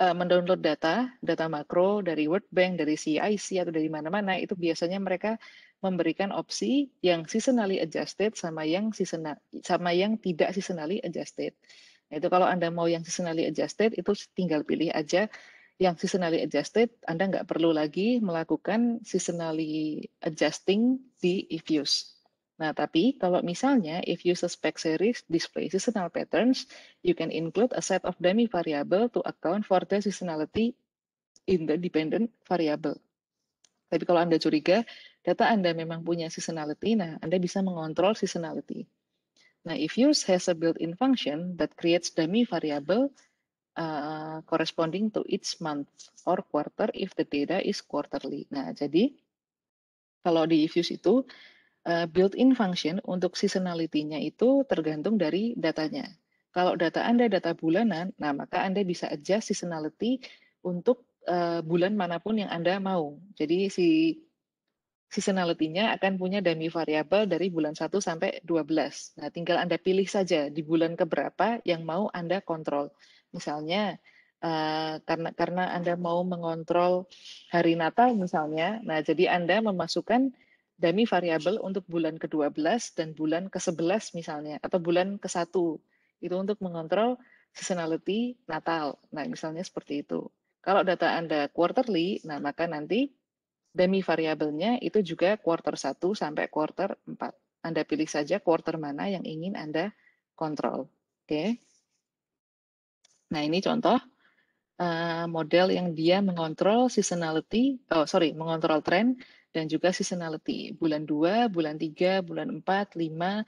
uh, mendownload data, data makro dari World Bank, dari CIC, atau dari mana-mana, itu biasanya mereka memberikan opsi yang seasonally adjusted sama yang seasonal, sama yang tidak seasonally adjusted. Nah, itu kalau Anda mau yang seasonally adjusted, itu tinggal pilih aja yang seasonally adjusted, Anda nggak perlu lagi melakukan seasonally adjusting di Ifuse. Nah, tapi kalau misalnya if you suspect series display seasonal patterns, you can include a set of dummy variable to account for the seasonality in the dependent variable. Tapi kalau Anda curiga, data Anda memang punya seasonality, nah Anda bisa mengontrol seasonality. Nah, if yours has a built-in function that creates dummy variable uh, corresponding to each month or quarter if the data is quarterly. Nah, jadi kalau di Ifuse itu uh, built-in function untuk seasonality-nya itu tergantung dari datanya. Kalau data Anda data bulanan, nah maka Anda bisa adjust seasonality untuk uh, bulan manapun yang Anda mau. Jadi si seasonality-nya akan punya dummy variabel dari bulan 1 sampai 12. Nah, tinggal Anda pilih saja di bulan keberapa yang mau Anda kontrol. Misalnya, uh, karena karena Anda mau mengontrol hari Natal misalnya, nah jadi Anda memasukkan dummy variable untuk bulan ke-12 dan bulan ke-11 misalnya, atau bulan ke-1. Itu untuk mengontrol seasonality Natal. Nah, misalnya seperti itu. Kalau data Anda quarterly, nah maka nanti dummy variabelnya itu juga quarter 1 sampai quarter 4. Anda pilih saja quarter mana yang ingin Anda kontrol. Oke. Okay. Nah, ini contoh eh, model yang dia mengontrol seasonality, oh sorry, mengontrol trend dan juga seasonality. Bulan 2, bulan 3, bulan 4, 5, 6,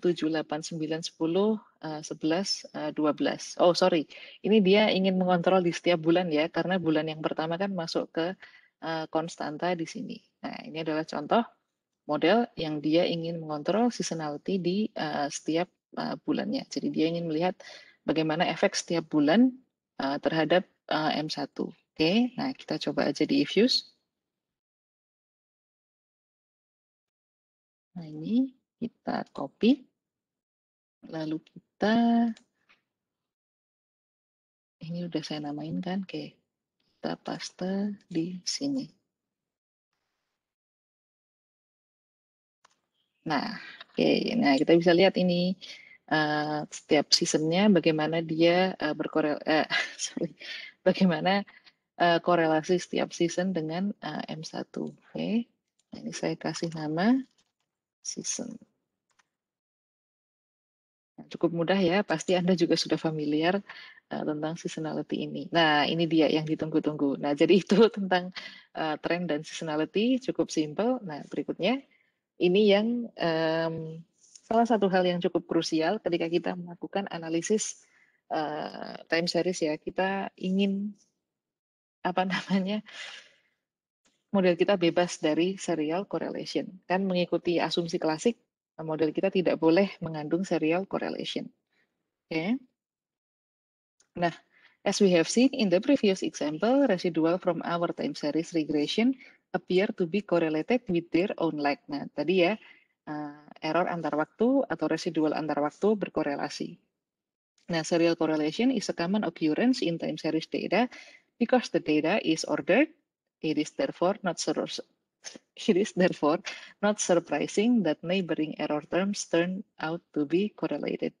7, 8, 9, 10, 11, 12. Oh, sorry. Ini dia ingin mengontrol di setiap bulan ya, karena bulan yang pertama kan masuk ke eh, konstanta di sini. Nah, ini adalah contoh model yang dia ingin mengontrol seasonality di eh, setiap eh, bulannya. Jadi dia ingin melihat bagaimana efek setiap bulan terhadap M1. Oke, okay? nah kita coba aja di diffuse. Nah ini kita copy. Lalu kita, ini udah saya namain kan, oke. Kita paste di sini. Nah, oke. Nah, kita bisa lihat ini uh, setiap seasonnya bagaimana dia uh, berkorel, uh, <laughs> sorry, bagaimana uh, korelasi setiap season dengan uh, M1. Oke, okay. Nah, ini saya kasih nama season. Ya, cukup mudah ya, pasti Anda juga sudah familiar uh, tentang seasonality ini. Nah, ini dia yang ditunggu-tunggu. Nah, jadi itu <laughs> tentang uh, tren dan seasonality cukup simple. Nah, berikutnya ini yang um, salah satu hal yang cukup krusial ketika kita melakukan analisis uh, time series ya. Kita ingin apa <laughs> namanya model kita bebas dari serial correlation dan mengikuti asumsi klasik model kita tidak boleh mengandung serial correlation. Okay. Nah, as we have seen in the previous example, residual from our time series regression appear to be correlated with their own lag. Nah, tadi ya, uh, error antar waktu atau residual antar waktu berkorelasi. Nah, serial correlation is a common occurrence in time series data because the data is ordered It is therefore not <laughs> It is therefore not surprising that neighboring error terms turn out to be correlated.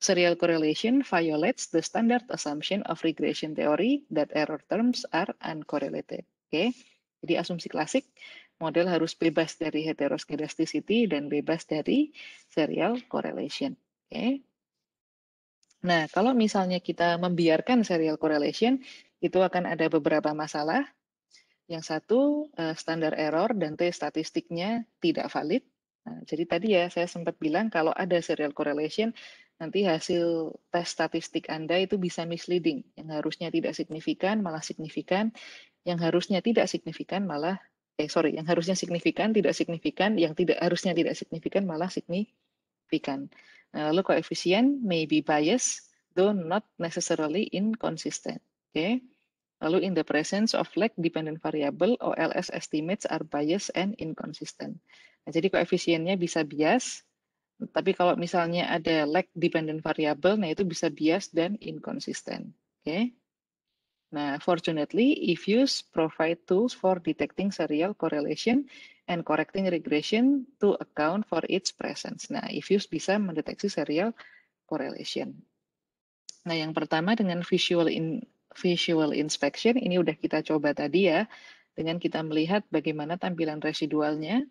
Serial correlation violates the standard assumption of regression theory that error terms are uncorrelated. Oke, okay? jadi asumsi klasik model harus bebas dari heteroskedasticity dan bebas dari serial correlation. Oke. Okay? Nah, kalau misalnya kita membiarkan serial correlation, itu akan ada beberapa masalah. Yang satu, eh, standar error dan T statistiknya tidak valid. Nah, jadi tadi ya saya sempat bilang kalau ada serial correlation, nanti hasil tes statistik Anda itu bisa misleading. Yang harusnya tidak signifikan malah signifikan, yang harusnya tidak signifikan malah eh sorry, yang harusnya signifikan tidak signifikan, yang tidak harusnya tidak signifikan malah signifikan. Eh, Lalu koefisien may be biased, though not necessarily inconsistent. Oke. Okay? Lalu in the presence of lag-dependent variable, OLS estimates are biased and inconsistent. Nah, jadi koefisiennya bisa bias, tapi kalau misalnya ada lag-dependent variable, nah itu bisa bias dan inconsistent. Oke. Okay? Nah, fortunately, EFUs provide tools for detecting serial correlation and correcting regression to account for its presence. Nah, EFUs bisa mendeteksi serial correlation. Nah, yang pertama dengan visual in, visual inspection ini udah kita coba tadi ya dengan kita melihat bagaimana tampilan residualnya.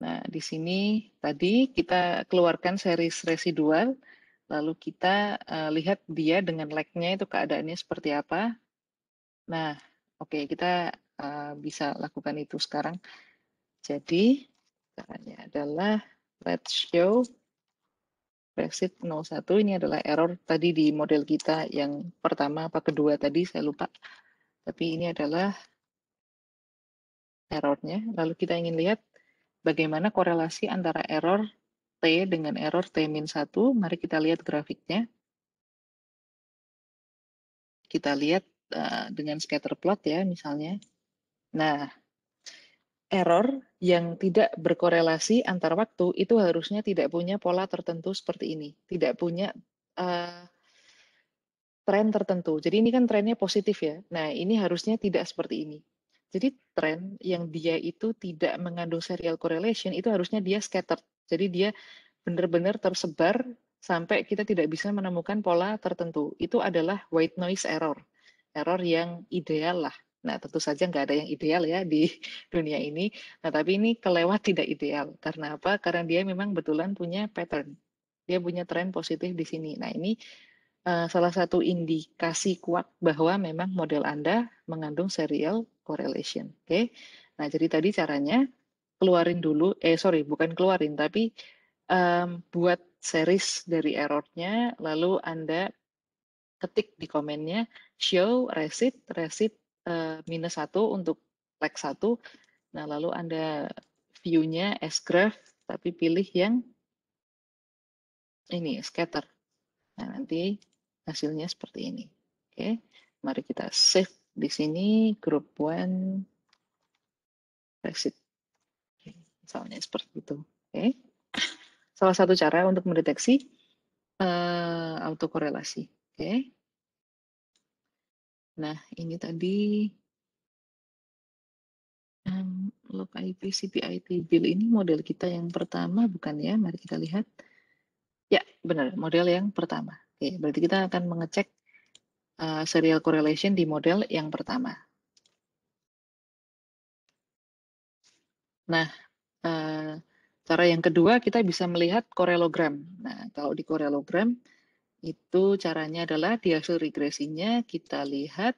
Nah, di sini tadi kita keluarkan series residual lalu kita uh, lihat dia dengan lag-nya itu keadaannya seperti apa. Nah, oke okay, kita uh, bisa lakukan itu sekarang. Jadi caranya adalah let's show Brexit 01 ini adalah error tadi di model kita yang pertama apa kedua tadi saya lupa. Tapi ini adalah errornya. Lalu kita ingin lihat bagaimana korelasi antara error T dengan error T-1. Mari kita lihat grafiknya. Kita lihat eh, dengan scatter plot ya misalnya. Nah, error yang tidak berkorelasi antar waktu itu harusnya tidak punya pola tertentu seperti ini, tidak punya uh, tren tertentu. Jadi ini kan trennya positif ya. Nah ini harusnya tidak seperti ini. Jadi tren yang dia itu tidak mengandung serial correlation itu harusnya dia scattered. Jadi dia benar-benar tersebar sampai kita tidak bisa menemukan pola tertentu. Itu adalah white noise error, error yang ideal lah Nah, tentu saja nggak ada yang ideal ya di <laughs> dunia ini. Nah, tapi ini kelewat tidak ideal. Karena apa? Karena dia memang betulan punya pattern. Dia punya tren positif di sini. Nah, ini uh, salah satu indikasi kuat bahwa memang model Anda mengandung serial correlation. Oke. Okay? Nah, jadi tadi caranya keluarin dulu, eh sorry, bukan keluarin, tapi um, buat series dari errornya, lalu Anda ketik di komennya show receipt receipt Eh, minus satu untuk leg satu, Nah, lalu Anda view-nya S-graph, tapi pilih yang ini, scatter. Nah, nanti hasilnya seperti ini. Oke, mari kita save di sini group one resit. Misalnya seperti itu. Oke. Salah satu cara untuk mendeteksi uh, autokorelasi. Oke. Nah, ini tadi um, log IP CPI table ini model kita yang pertama bukan ya? Mari kita lihat. Ya, benar, model yang pertama. Oke, berarti kita akan mengecek uh, serial correlation di model yang pertama. Nah, uh, cara yang kedua kita bisa melihat korelogram. Nah, kalau di korelogram, itu caranya adalah di hasil regresinya kita lihat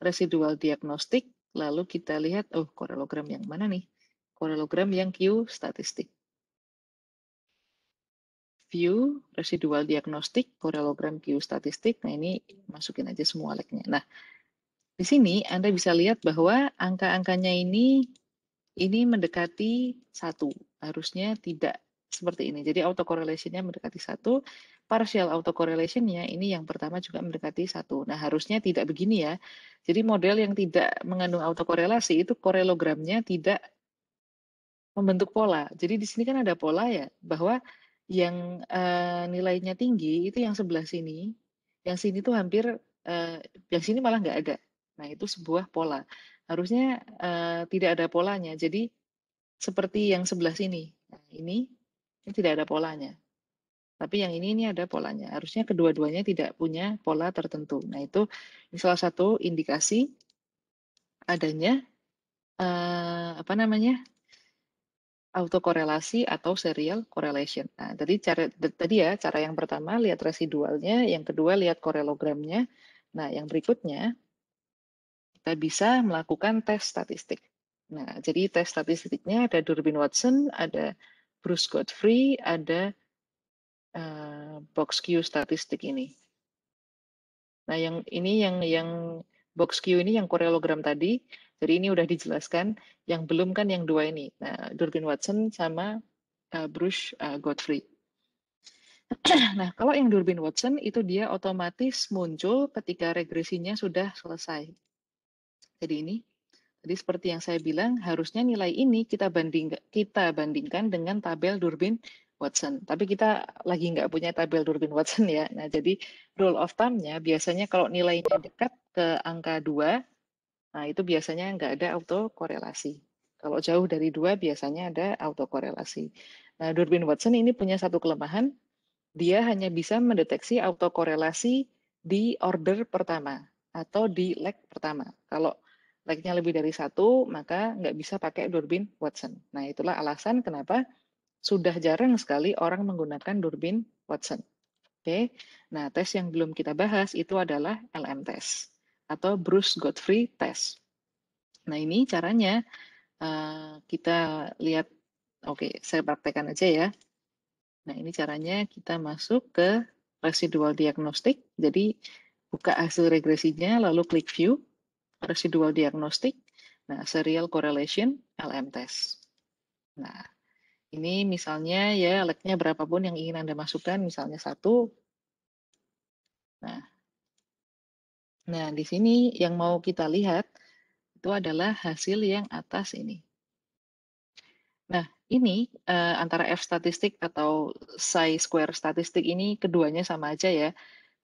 residual diagnostik, lalu kita lihat, oh korelogram yang mana nih? Korelogram yang Q statistik. View, residual diagnostik, korelogram Q statistik. Nah ini masukin aja semua lagnya. Nah, di sini Anda bisa lihat bahwa angka-angkanya ini ini mendekati satu. Harusnya tidak seperti ini. Jadi autocorrelation-nya mendekati satu, partial autocorrelation-nya ini yang pertama juga mendekati satu. Nah harusnya tidak begini ya. Jadi model yang tidak mengandung autokorelasi itu korelogramnya tidak membentuk pola. Jadi di sini kan ada pola ya bahwa yang uh, nilainya tinggi itu yang sebelah sini, yang sini tuh hampir, uh, yang sini malah nggak ada. Nah itu sebuah pola. Harusnya uh, tidak ada polanya. Jadi seperti yang sebelah sini. Nah, ini ini tidak ada polanya. Tapi yang ini ini ada polanya. Harusnya kedua-duanya tidak punya pola tertentu. Nah itu salah satu indikasi adanya eh, apa namanya autokorelasi atau serial correlation. Nah, tadi cara tadi ya cara yang pertama lihat residualnya, yang kedua lihat korelogramnya. Nah, yang berikutnya kita bisa melakukan tes statistik. Nah, jadi tes statistiknya ada Durbin Watson, ada Bruce Godfrey, ada uh, box Q statistik ini. Nah, yang ini yang yang box Q ini yang korelogram tadi. Jadi ini udah dijelaskan. Yang belum kan yang dua ini. Nah, Durbin Watson sama uh, Bruce uh, Godfrey. <clears throat> nah, kalau yang Durbin Watson itu dia otomatis muncul ketika regresinya sudah selesai. Jadi ini jadi seperti yang saya bilang, harusnya nilai ini kita banding kita bandingkan dengan tabel Durbin Watson. Tapi kita lagi nggak punya tabel Durbin Watson ya. Nah, jadi rule of thumb-nya biasanya kalau nilainya dekat ke angka 2, nah itu biasanya nggak ada autokorelasi. Kalau jauh dari dua biasanya ada autokorelasi. Nah, Durbin Watson ini punya satu kelemahan, dia hanya bisa mendeteksi autokorelasi di order pertama atau di leg pertama. Kalau lagnya lebih dari satu, maka nggak bisa pakai durbin Watson. Nah, itulah alasan kenapa sudah jarang sekali orang menggunakan durbin Watson. Oke, okay. nah tes yang belum kita bahas itu adalah LM test atau Bruce Godfrey test. Nah ini caranya uh, kita lihat, oke okay, saya praktekkan aja ya. Nah ini caranya kita masuk ke residual diagnostik, jadi buka hasil regresinya lalu klik view residual diagnostik, nah serial correlation LM test. Nah, ini misalnya ya leknya berapapun yang ingin Anda masukkan, misalnya satu. Nah, nah di sini yang mau kita lihat itu adalah hasil yang atas ini. Nah, ini eh, antara F statistik atau psi square statistik ini keduanya sama aja ya.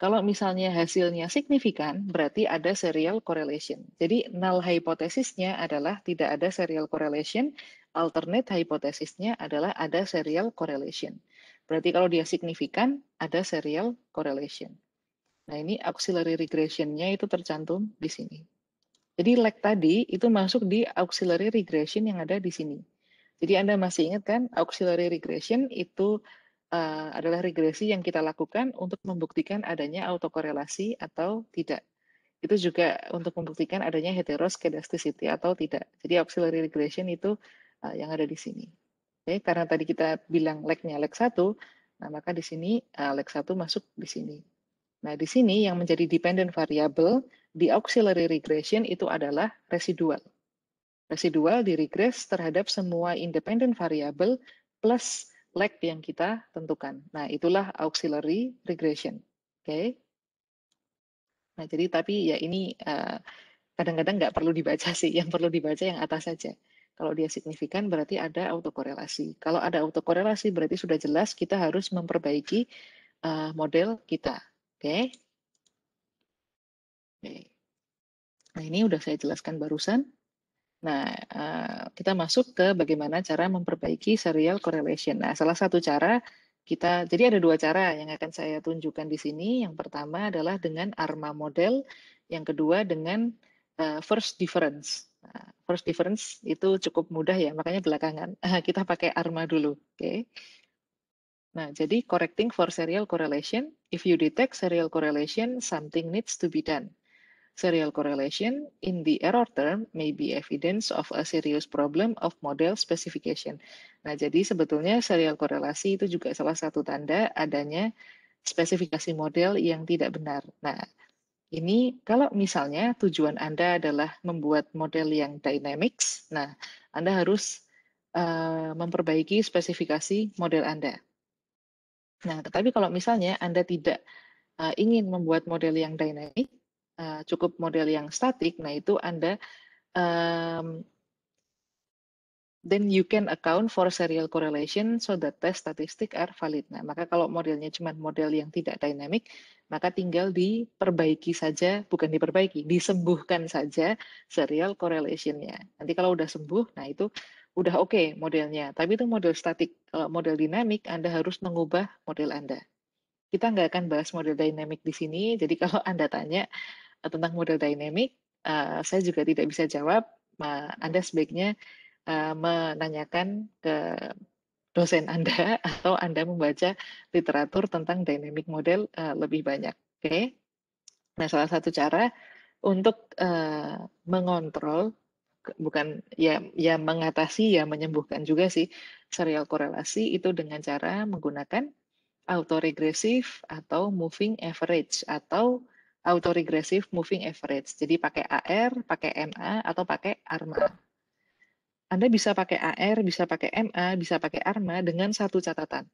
Kalau misalnya hasilnya signifikan, berarti ada serial correlation. Jadi null hipotesisnya adalah tidak ada serial correlation, alternate hipotesisnya adalah ada serial correlation. Berarti kalau dia signifikan, ada serial correlation. Nah ini auxiliary regression-nya itu tercantum di sini. Jadi lag tadi itu masuk di auxiliary regression yang ada di sini. Jadi Anda masih ingat kan auxiliary regression itu Eh, adalah regresi yang kita lakukan untuk membuktikan adanya autokorelasi atau tidak. Itu juga untuk membuktikan adanya heteroskedasticity atau tidak. Jadi auxiliary regression itu uh, yang ada di sini. okay, karena tadi kita bilang lag-nya lag 1, nah maka di sini uh, satu 1 masuk di sini. Nah, di sini yang menjadi dependent variable di auxiliary regression itu adalah residual. Residual di regress terhadap semua independent variable plus lag yang kita tentukan. Nah, itulah auxiliary regression. Oke. Okay? Nah, jadi tapi ya ini eh, kadang-kadang uh, nggak perlu dibaca sih, yang perlu dibaca yang atas saja. Kalau dia signifikan berarti ada autokorelasi. Kalau ada autokorelasi berarti sudah jelas kita harus memperbaiki uh, model kita. Oke. Okay? Okay. Nah, ini udah saya jelaskan barusan. Nah, eh, kita masuk ke bagaimana cara memperbaiki serial correlation. Nah, salah satu cara kita, jadi ada dua cara yang akan saya tunjukkan di sini. Yang pertama adalah dengan ARMA model, yang kedua dengan eh, first difference. Nah, first difference itu cukup mudah ya, makanya belakangan <laughs> kita pakai ARMA dulu. Oke. Nah, jadi correcting for serial correlation, if you detect serial correlation, something needs to be done. Serial correlation in the error term may be evidence of a serious problem of model specification. Nah, jadi sebetulnya serial korelasi itu juga salah satu tanda adanya spesifikasi model yang tidak benar. Nah, ini kalau misalnya tujuan Anda adalah membuat model yang dynamics, nah Anda harus uh, memperbaiki spesifikasi model Anda. Nah, tetapi kalau misalnya Anda tidak uh, ingin membuat model yang dynamic, uh, cukup model yang statik, nah itu Anda um, then you can account for serial correlation so that test statistic are valid. Nah, maka kalau modelnya cuma model yang tidak dynamic, maka tinggal diperbaiki saja, bukan diperbaiki, disembuhkan saja serial correlation-nya. Nanti kalau udah sembuh, nah itu udah oke okay modelnya. Tapi itu model statik. Kalau model dinamik, Anda harus mengubah model Anda. Kita nggak akan bahas model dynamic di sini, jadi kalau <laughs> Anda tanya, Eh, tentang model dynamic, eh, saya juga tidak bisa jawab. anda sebaiknya eh, menanyakan ke dosen Anda <laughs> atau Anda membaca literatur tentang dynamic model lebih banyak. Oke. Nah, salah satu cara untuk mengontrol bukan ya ya mengatasi ya menyembuhkan juga sih serial korelasi itu dengan cara menggunakan autoregresif atau moving average atau autoregressive moving average. Jadi pakai AR, pakai MA, atau pakai ARMA. Anda bisa pakai AR, bisa pakai MA, bisa pakai ARMA dengan satu catatan.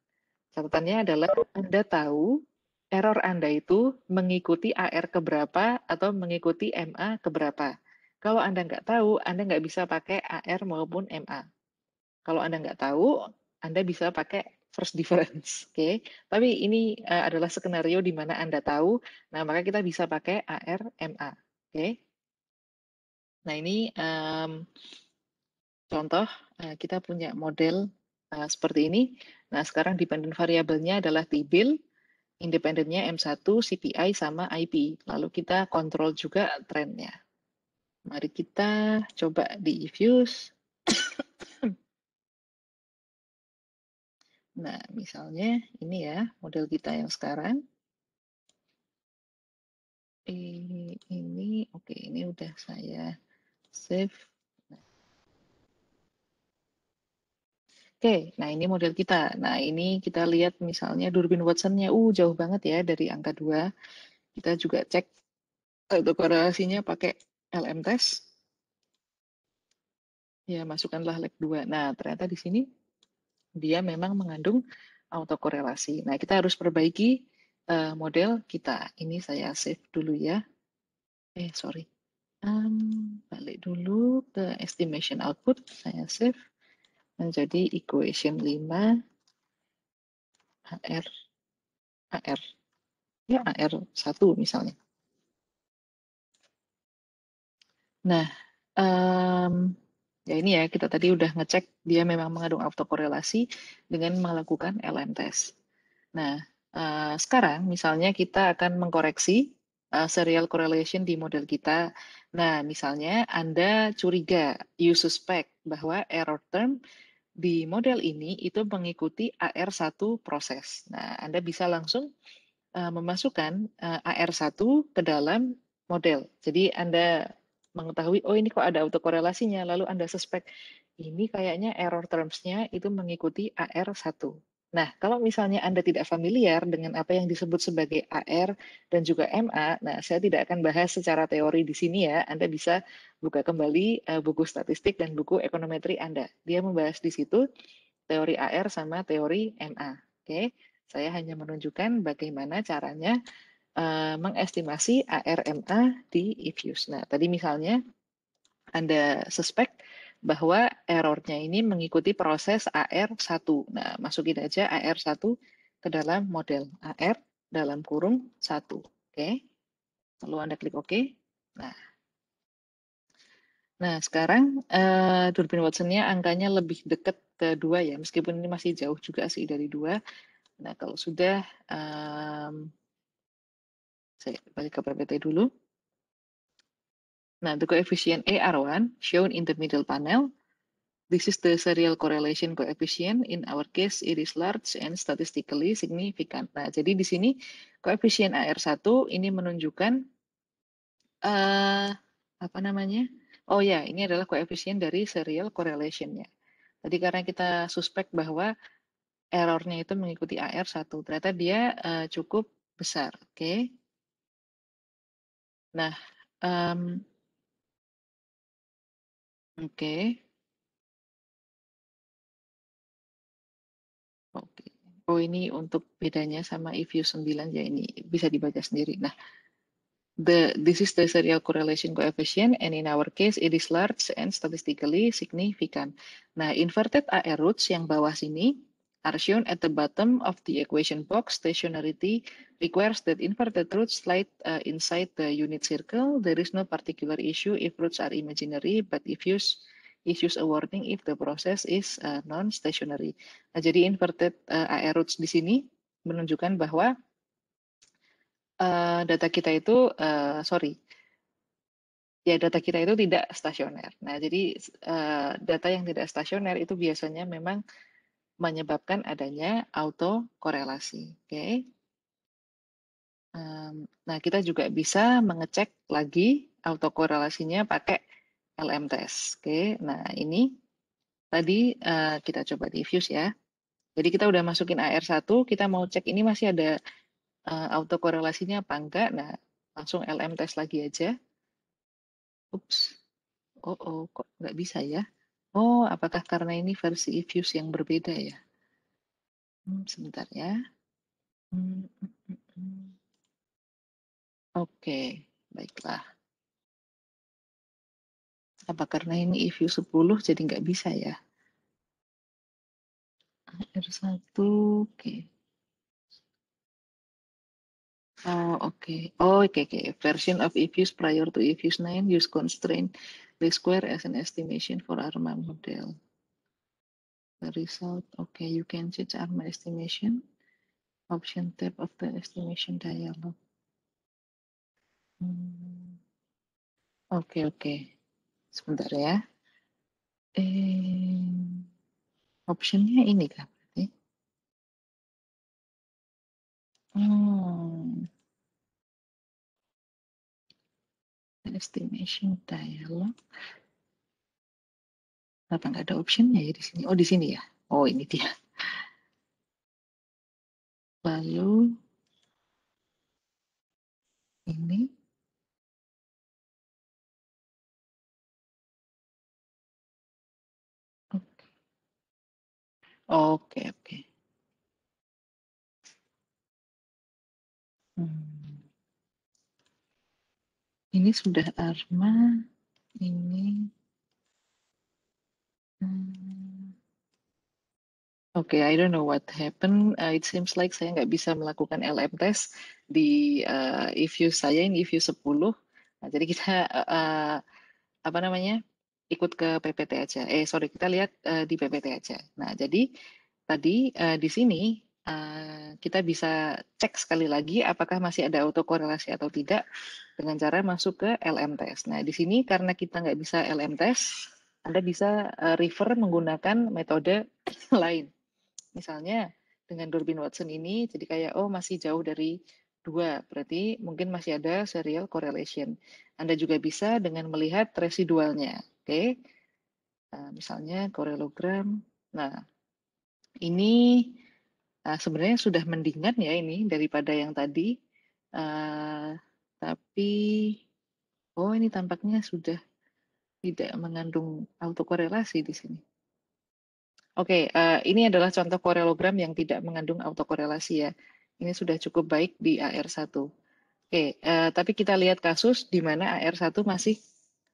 Catatannya adalah Anda tahu error Anda itu mengikuti AR keberapa atau mengikuti MA keberapa. Kalau Anda nggak tahu, Anda nggak bisa pakai AR maupun MA. Kalau Anda nggak tahu, Anda bisa pakai first difference, <laughs> oke? Okay? Tapi ini uh, adalah skenario di mana Anda tahu, nah maka kita bisa pakai ARMA, oke? Okay? Nah ini um, contoh uh, kita punya model uh, seperti ini. Nah sekarang dependent variabelnya adalah T-bill, independennya M1, CPI sama IP. Lalu kita kontrol juga trennya. Mari kita coba di diffuse. Nah, misalnya ini ya model kita yang sekarang. Ini, ini oke, okay, ini udah saya save. Nah. Oke, okay, nah ini model kita. Nah, ini kita lihat misalnya Durbin Watson-nya uh jauh banget ya dari angka 2. Kita juga cek untuk korelasinya pakai LM test. Ya, masukkanlah leg 2. Nah, ternyata di sini dia memang mengandung autokorelasi. Nah, kita harus perbaiki uh, model kita. Ini saya save dulu ya. Eh, sorry. Um, balik dulu ke estimation output. Saya save menjadi equation 5 HR. AR ya AR 1 misalnya. Nah, um, Ya ini ya, kita tadi udah ngecek dia memang mengandung autokorelasi dengan melakukan LM test. Nah, uh, sekarang misalnya kita akan mengkoreksi uh, serial correlation di model kita. Nah, misalnya Anda curiga, you suspect bahwa error term di model ini itu mengikuti AR1 proses. Nah, Anda bisa langsung uh, memasukkan uh, AR1 ke dalam model. Jadi Anda mengetahui oh ini kok ada autokorelasinya lalu Anda suspek ini kayaknya error terms-nya itu mengikuti AR1. Nah, kalau misalnya Anda tidak familiar dengan apa yang disebut sebagai AR dan juga MA, nah saya tidak akan bahas secara teori di sini ya. Anda bisa buka kembali eh, buku statistik dan buku ekonometri Anda. Dia membahas di situ teori AR sama teori MA. Oke, okay? saya hanya menunjukkan bagaimana caranya Eh, mengestimasi ARMA di IFUS. Nah, tadi misalnya Anda suspek bahwa errornya ini mengikuti proses AR1. Nah, masukin aja AR1 ke dalam model AR dalam kurung 1. Oke. Okay. Lalu Anda klik OK. Nah, Nah, sekarang uh, Durbin Watson-nya angkanya lebih dekat ke dua ya, meskipun ini masih jauh juga sih dari dua. Nah, kalau sudah um, saya balik ke PPT dulu. Nah, the coefficient AR1 shown in the middle panel. This is the serial correlation coefficient. In our case, it is large and statistically significant. Nah, jadi di sini koefisien AR1 ini menunjukkan uh, apa namanya? Oh ya, ini adalah koefisien dari serial correlation-nya. Tadi karena kita suspek bahwa errornya itu mengikuti AR1, ternyata dia uh, cukup besar. Oke. Okay? Nah, um, Oke. Oke. Oh, ini untuk bedanya sama you e 9 ya ini, bisa dibaca sendiri. Nah, the this is the serial correlation coefficient and in our case it is large and statistically significant. Nah, inverted AR roots yang bawah sini are shown at the bottom of the equation box, stationarity requires that inverted roots slide uh, inside the unit circle. There is no particular issue if roots are imaginary, but if use issues a warning if the process is uh, non-stationary. Nah, jadi inverted uh, AR roots di sini menunjukkan bahwa uh, data kita itu, uh, sorry, ya data kita itu tidak stasioner. Nah, jadi uh, data yang tidak stasioner itu biasanya memang menyebabkan adanya autokorelasi. Oke. Okay? Nah, kita juga bisa mengecek lagi autokorelasinya pakai LM test. Oke, nah ini tadi uh, kita coba diffuse ya. Jadi kita udah masukin AR1, kita mau cek ini masih ada uh, autokorelasinya apa enggak. Nah, langsung LM test lagi aja. Ups. Oh, oh, kok nggak bisa ya? Oh, apakah karena ini versi Ifuse yang berbeda ya? Hmm, sebentar ya. Hmm, Oke, baiklah. Apa karena ini Ifyu 10 jadi nggak bisa ya? R1, oke. Okay. Oh, oke. Okay. Oh, oke, okay, oke. Version of Ifuse prior to Ifuse 9 use constraint least square as an estimation for ARMA model. The result, okay, you can change ARMA estimation. Option tab of the estimation dialog. hmm. Okay, okay. Sebentar ya. Eh, optionnya ini kan berarti. Hmm. Estimation dialog. Kenapa nggak ada optionnya ya di sini? Oh, di sini ya. Oh, ini dia. Lalu ini Oke, oke. oke. Hmm. Ini sudah Arma, ini. Hmm. Oke, okay, I don't know what happened. Uh, it seems like saya nggak bisa melakukan LM test di uh, if you saya ini if you 10. Nah, jadi kita <laughs> uh, uh, apa namanya? ikut ke PPT aja. Eh sorry, kita lihat uh, di PPT aja. Nah, jadi tadi uh, di sini Eh, kita bisa cek sekali lagi apakah masih ada autokorelasi atau tidak dengan cara masuk ke LMTS. Nah, di sini karena kita nggak bisa LMTS, Anda bisa eh, refer menggunakan metode <coughs> lain. Misalnya dengan Durbin Watson ini, jadi kayak, oh masih jauh dari dua berarti mungkin masih ada serial correlation. Anda juga bisa dengan melihat residualnya. Oke, okay? nah, eh, misalnya korelogram. Nah, ini uh, sebenarnya sudah mendingan ya ini daripada yang tadi uh, tapi oh ini tampaknya sudah tidak mengandung autokorelasi di sini Oke, okay, uh, eh, ini adalah contoh korelogram yang tidak mengandung autokorelasi ya. Ini sudah cukup baik di AR1. Oke, okay, uh, tapi kita lihat kasus di mana AR1 masih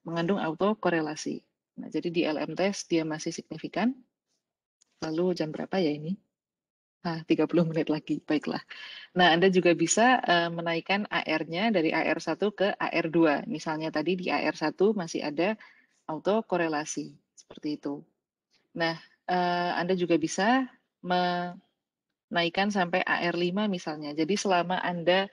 mengandung autokorelasi. Nah, jadi di LM test dia masih signifikan. Lalu jam berapa ya ini? Nah, 30 menit lagi, baiklah. Nah, Anda juga bisa uh, menaikkan AR-nya dari AR1 ke AR2. Misalnya tadi di AR1 masih ada autokorelasi, seperti itu. Nah, uh, Anda juga bisa menaikkan sampai AR5 misalnya. Jadi selama Anda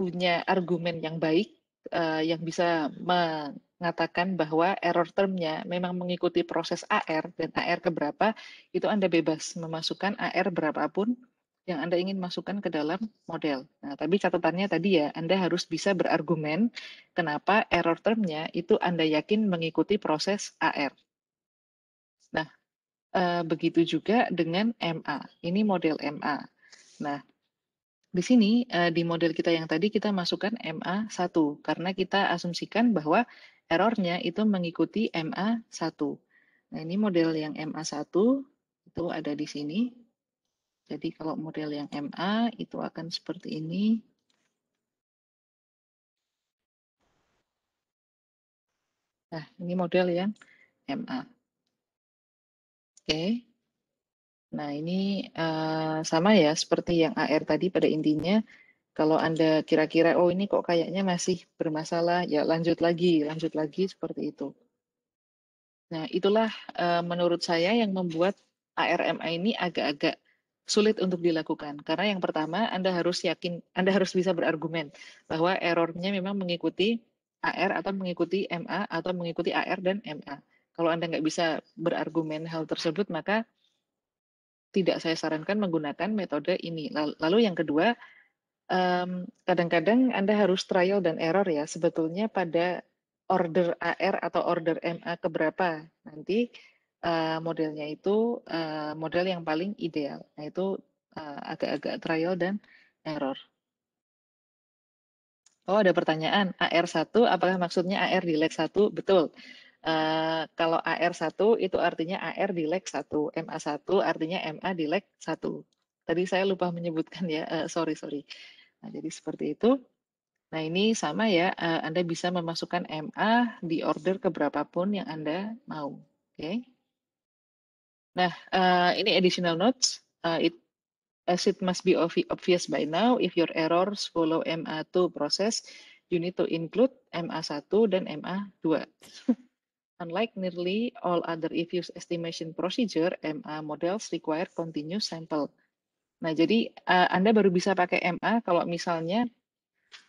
punya argumen yang baik, uh, yang bisa men mengatakan bahwa error termnya memang mengikuti proses AR dan AR keberapa, itu Anda bebas memasukkan AR berapapun yang Anda ingin masukkan ke dalam model. Nah, tapi catatannya tadi ya, Anda harus bisa berargumen kenapa error termnya itu Anda yakin mengikuti proses AR. Nah, eh, begitu juga dengan MA. Ini model MA. Nah, di sini, eh, di model kita yang tadi kita masukkan MA1 karena kita asumsikan bahwa errornya itu mengikuti MA1. Nah, ini model yang MA1 itu ada di sini. Jadi kalau model yang MA itu akan seperti ini. Nah, ini model yang MA. Oke. Okay. Nah, ini uh, sama ya seperti yang AR tadi pada intinya, kalau Anda kira-kira, "Oh, ini kok kayaknya masih bermasalah," ya lanjut lagi lanjut lagi, seperti itu. Nah, itulah, uh, menurut saya yang membuat ARMA ini agak-agak sulit untuk dilakukan. Karena yang pertama, Anda harus yakin Anda harus bisa berargumen bahwa errornya memang mengikuti AR atau mengikuti MA atau mengikuti AR dan MA. Kalau Anda nggak bisa berargumen hal tersebut, maka tidak saya sarankan menggunakan metode ini. Lalu yang kedua, kadang-kadang um, Anda harus trial dan error ya. Sebetulnya pada order AR atau order MA keberapa nanti uh, modelnya itu uh, model yang paling ideal. yaitu eh, agak-agak uh, trial dan error. Oh, ada pertanyaan. AR1, apakah maksudnya AR di leg 1? Betul. Uh, kalau AR1 itu artinya AR di leg 1, MA1 artinya MA di leg 1. Tadi saya lupa menyebutkan ya, uh, sorry, sorry. Nah, jadi seperti itu. Nah, ini sama ya, uh, Anda bisa memasukkan MA di order keberapapun yang Anda mau. Oke. Okay. Nah, uh, ini additional notes. Uh, it, as it must be obvious by now, if your errors follow MA2 process, you need to include MA1 dan MA2. <laughs> Unlike nearly all other EFUS estimation procedure, MA models require continuous sample. Nah, jadi uh, Anda baru bisa pakai MA kalau misalnya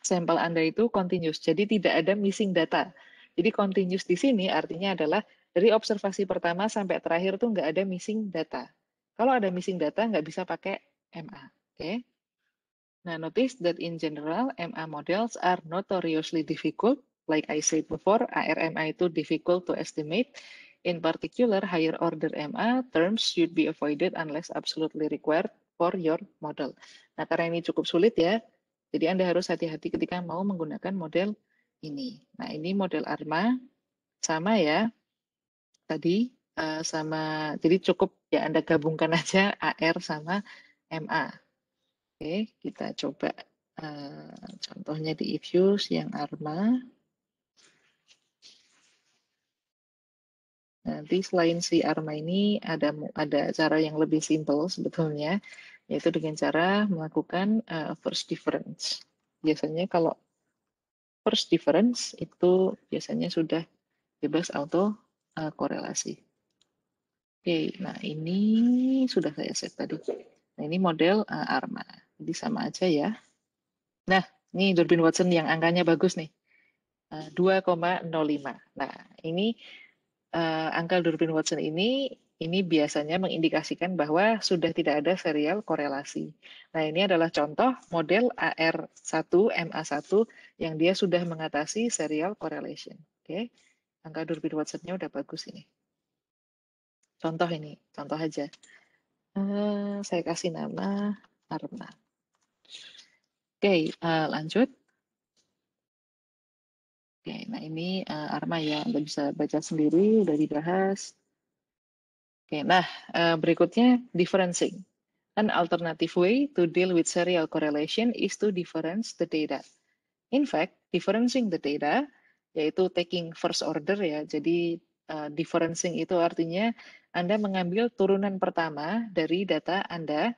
sampel Anda itu continuous, jadi tidak ada missing data. Jadi continuous di sini artinya adalah dari observasi pertama sampai terakhir tuh nggak ada missing data. Kalau ada missing data nggak bisa pakai MA. Oke. Okay? Nah, notice that in general, MA models are notoriously difficult like I said before, ARMA itu difficult to estimate. In particular, higher order MA terms should be avoided unless absolutely required for your model. Nah, karena ini cukup sulit ya, jadi Anda harus hati-hati ketika mau menggunakan model ini. Nah, ini model ARMA sama ya tadi eh, sama jadi cukup ya Anda gabungkan aja AR sama MA. Oke, kita coba eh, contohnya di e yang ARMA. Nanti selain si Arma ini ada ada cara yang lebih simple sebetulnya, yaitu dengan cara melakukan uh, first difference. Biasanya kalau first difference itu biasanya sudah bebas auto uh, korelasi. Oke, okay, nah ini sudah saya set tadi. Nah, ini model uh, ARMA. Jadi sama aja ya. Nah, ini Durbin Watson yang angkanya bagus nih. Uh, 2,05. Nah, ini uh, eh, angka Durbin Watson ini ini biasanya mengindikasikan bahwa sudah tidak ada serial korelasi. Nah, ini adalah contoh model AR1 MA1 yang dia sudah mengatasi serial correlation. Oke. Okay. Angka Durbin Watson-nya udah bagus ini. Contoh ini, contoh aja. Uh, saya kasih nama Arna. Oke, okay, uh, eh, lanjut. Oke, nah ini uh, Arma ya, Anda bisa baca sendiri, udah dibahas. Oke, nah uh, berikutnya differencing. An alternative way to deal with serial correlation is to difference the data. In fact, differencing the data yaitu taking first order ya. Jadi uh, differencing itu artinya Anda mengambil turunan pertama dari data Anda,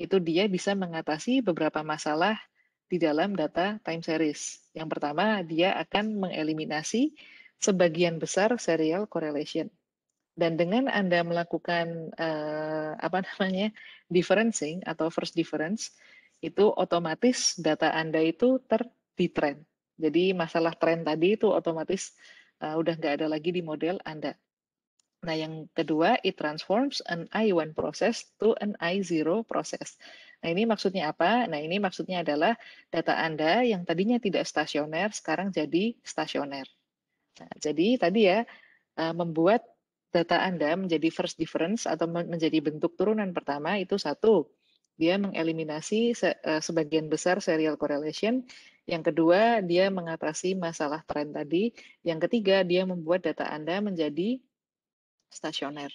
itu dia bisa mengatasi beberapa masalah di dalam data time series. Yang pertama, dia akan mengeliminasi sebagian besar serial correlation. Dan dengan Anda melakukan uh, apa namanya differencing atau first difference, itu otomatis data Anda itu terdetrend Jadi masalah trend tadi itu otomatis uh, udah nggak ada lagi di model Anda. Nah, yang kedua, it transforms an I1 process to an I0 process. Nah, ini maksudnya apa? Nah, ini maksudnya adalah data Anda yang tadinya tidak stasioner sekarang jadi stasioner. Nah, jadi tadi ya eh, membuat data Anda menjadi first difference atau menjadi bentuk turunan pertama itu satu, dia mengeliminasi eh, sebagian besar serial correlation. Yang kedua, dia mengatasi masalah tren tadi. Yang ketiga, dia membuat data Anda menjadi stasioner.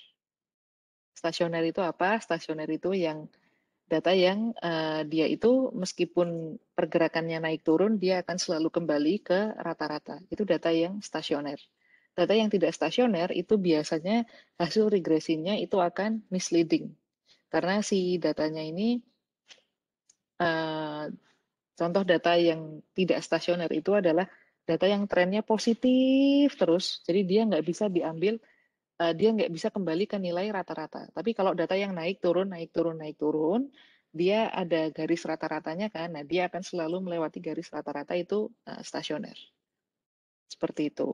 Stasioner itu apa? Stasioner itu yang data yang uh, dia itu meskipun pergerakannya naik turun dia akan selalu kembali ke rata-rata. Itu data yang stasioner. Data yang tidak stasioner itu biasanya hasil regresinya itu akan misleading. Karena si datanya ini uh, contoh data yang tidak stasioner itu adalah data yang trennya positif terus. Jadi dia nggak bisa diambil uh, dia nggak bisa kembali ke nilai rata-rata. Tapi kalau data yang naik turun, naik turun, naik turun, dia ada garis rata-ratanya kan. Nah, dia akan selalu melewati garis rata-rata itu uh, stasioner. Seperti itu.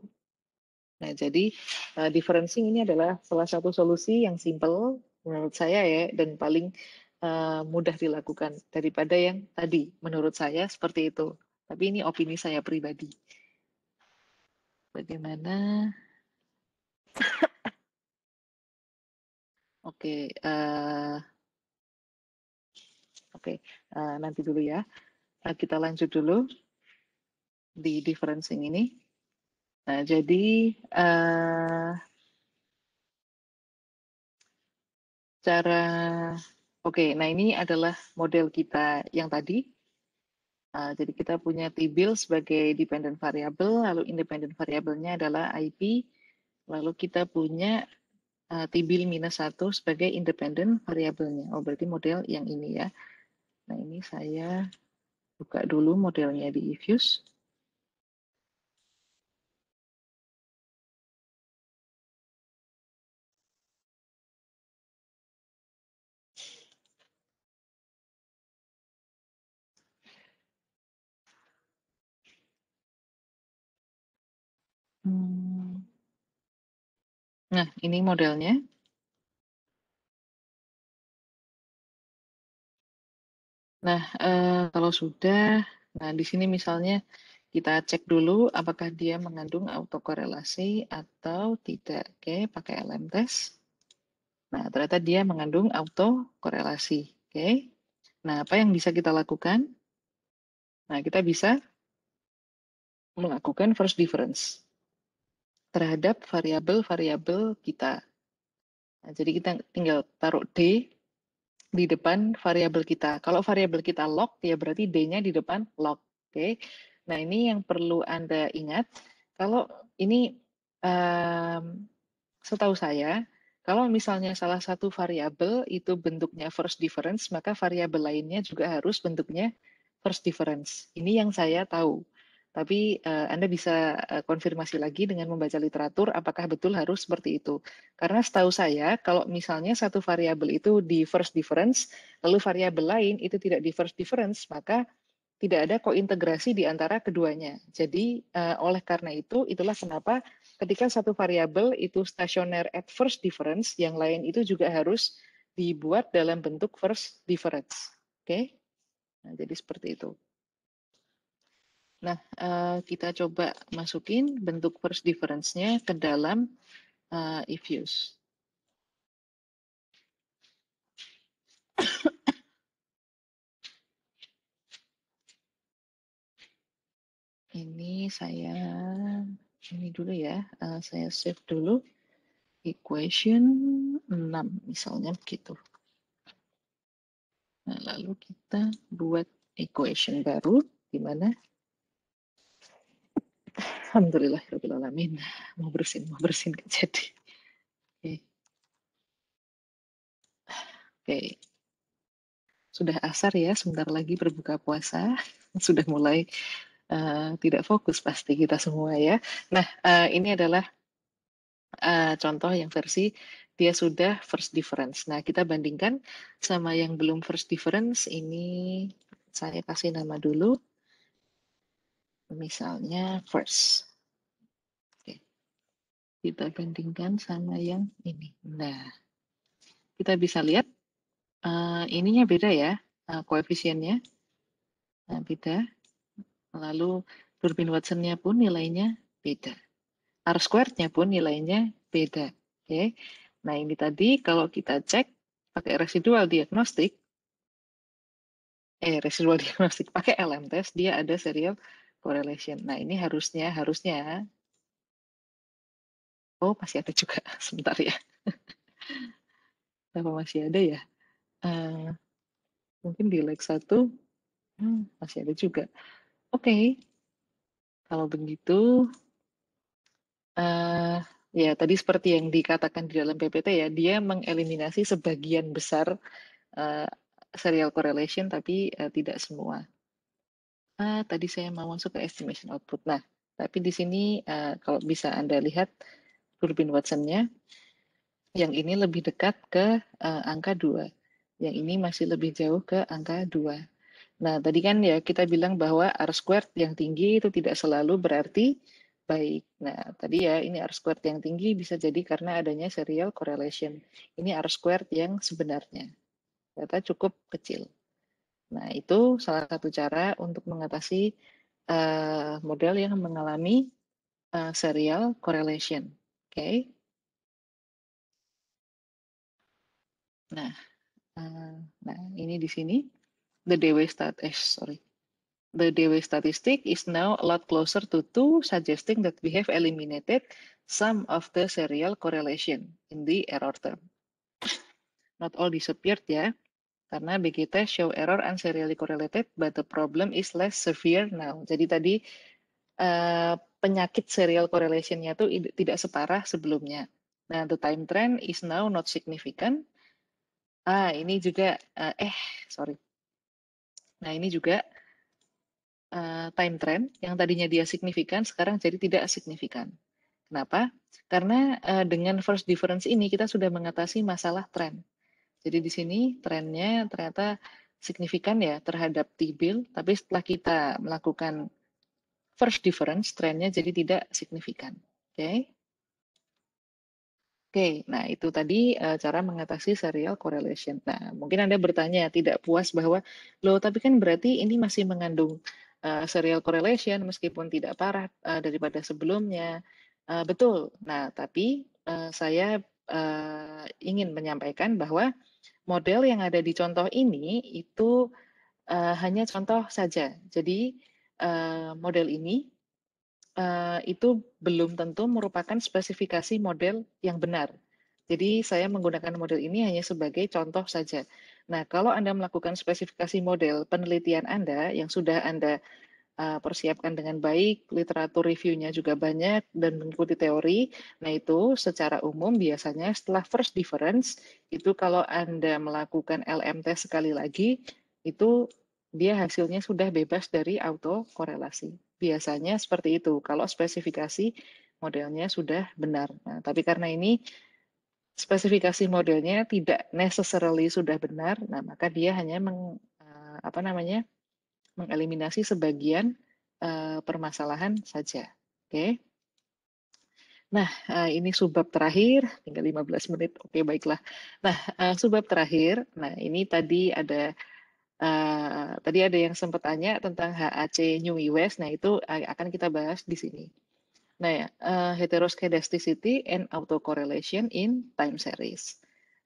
Nah, jadi uh, eh, differencing ini adalah salah satu solusi yang simple menurut saya ya dan paling uh, mudah dilakukan daripada yang tadi menurut saya seperti itu. Tapi ini opini saya pribadi. Bagaimana Oke, uh, oke, okay, uh, eh, nanti dulu ya. Uh, kita lanjut dulu di differencing ini. Nah, jadi uh, cara, oke, okay, nah ini adalah model kita yang tadi. Uh, jadi kita punya t-bill sebagai dependent variable, lalu independent variabelnya adalah IP, Lalu kita punya uh, eh, tibil minus satu sebagai independen variabelnya. Oh, berarti model yang ini ya. Nah, ini saya buka dulu modelnya di IFUS. Hmm. Nah, ini modelnya. Nah, eh, kalau sudah, nah di sini misalnya kita cek dulu apakah dia mengandung autokorelasi atau tidak. Oke, pakai LM test. Nah, ternyata dia mengandung autokorelasi. Oke. Nah, apa yang bisa kita lakukan? Nah, kita bisa melakukan first difference terhadap variabel-variabel kita. Nah, jadi kita tinggal taruh D di depan variabel kita. Kalau variabel kita lock, ya berarti D-nya di depan lock. Oke. Okay? Nah, ini yang perlu Anda ingat. Kalau ini um, setahu saya, kalau misalnya salah satu variabel itu bentuknya first difference, maka variabel lainnya juga harus bentuknya first difference. Ini yang saya tahu. Tapi uh, Anda bisa uh, konfirmasi lagi dengan membaca literatur apakah betul harus seperti itu. Karena setahu saya kalau misalnya satu variabel itu di first difference, lalu variabel lain itu tidak di first difference, maka tidak ada kointegrasi di antara keduanya. Jadi uh, oleh karena itu itulah kenapa ketika satu variabel itu stationer at first difference, yang lain itu juga harus dibuat dalam bentuk first difference. Oke. Okay? Nah, jadi seperti itu. Nah, uh, kita coba masukin bentuk first difference-nya ke dalam uh, if use. <coughs> ini saya ini dulu ya, uh, saya save dulu equation 6 misalnya begitu. Nah, lalu kita buat equation baru di mana Alhamdulillah, ya alamin. Mau bersin, mau bersin kan jadi. Oke. Oke. Sudah asar ya, sebentar lagi berbuka puasa. <laughs> Sudah mulai uh, tidak fokus pasti kita semua ya. Nah, uh, ini adalah uh, contoh yang versi dia sudah first difference. Nah, kita bandingkan sama yang belum first difference. Ini saya kasih nama dulu misalnya first. Oke. Kita bandingkan sama yang ini. Nah, kita bisa lihat uh, ininya beda ya, uh, koefisiennya uh, beda. Lalu Durbin Watsonnya pun nilainya beda. R squared pun nilainya beda. Oke. Nah, ini tadi kalau kita cek pakai residual diagnostik, eh residual <laughs> diagnostik pakai LM test dia ada serial correlation. Nah, ini harusnya, harusnya. Oh, masih ada juga. <laughs> Sebentar ya. Kenapa masih ada ya? Uh, mungkin di leg satu hmm, masih ada juga. Oke. Okay. Kalau begitu, uh, ya tadi seperti yang dikatakan di dalam PPT ya, dia mengeliminasi sebagian besar uh, serial correlation tapi uh, tidak semua kenapa tadi saya mau masuk ke estimation output. Nah, tapi di sini uh, kalau bisa Anda lihat turbin Watson-nya, yang ini lebih dekat ke uh, angka 2. Yang ini masih lebih jauh ke angka 2. Nah, tadi kan ya kita bilang bahwa R squared yang tinggi itu tidak selalu berarti baik. Nah, tadi ya ini R squared yang tinggi bisa jadi karena adanya serial correlation. Ini R squared yang sebenarnya. Data cukup kecil. Nah, itu salah satu cara untuk mengatasi uh, model yang mengalami uh, serial correlation. Oke. Okay. Nah, uh, nah ini di sini the Dewey stat eh, sorry. The Dewey statistic is now a lot closer to two, suggesting that we have eliminated some of the serial correlation in the error term. Not all disappeared ya. Karena BGT show error and serially correlated, but the problem is less severe now. Jadi tadi uh, penyakit serial correlation-nya tuh tidak separah sebelumnya. Nah, the time trend is now not significant. Ah, ini juga, uh, eh, sorry. Nah, ini juga uh, time trend yang tadinya dia signifikan, sekarang jadi tidak signifikan. Kenapa? Karena uh, dengan first difference ini kita sudah mengatasi masalah trend. Jadi di sini trennya ternyata signifikan ya terhadap T-bill, tapi setelah kita melakukan first difference, trennya jadi tidak signifikan. Oke. Okay? Oke, okay, nah itu tadi uh, cara mengatasi serial correlation. Nah, mungkin Anda bertanya, tidak puas bahwa, loh tapi kan berarti ini masih mengandung uh, serial correlation meskipun tidak parah uh, daripada sebelumnya. Uh, betul, nah tapi uh, saya uh, ingin menyampaikan bahwa Model yang ada di contoh ini itu uh, hanya contoh saja. Jadi uh, model ini uh, itu belum tentu merupakan spesifikasi model yang benar. Jadi saya menggunakan model ini hanya sebagai contoh saja. Nah, kalau Anda melakukan spesifikasi model penelitian Anda yang sudah Anda Eh, persiapkan dengan baik, literatur reviewnya juga banyak, dan mengikuti teori. Nah itu secara umum biasanya setelah first difference, itu kalau Anda melakukan LMT sekali lagi, itu dia hasilnya sudah bebas dari autokorelasi. Biasanya seperti itu, kalau spesifikasi modelnya sudah benar. Nah, tapi karena ini spesifikasi modelnya tidak necessarily sudah benar, nah maka dia hanya meng, eh, apa namanya mengeliminasi sebagian uh, permasalahan saja. Oke. Okay? Nah, eh, ini subbab terakhir, tinggal 15 menit. Oke, okay, baiklah. Nah, eh, subbab terakhir. Nah, ini tadi ada uh, tadi ada yang sempat tanya tentang HAC New West. Nah, itu akan kita bahas di sini. Nah, uh, heteroskedasticity and autocorrelation in time series.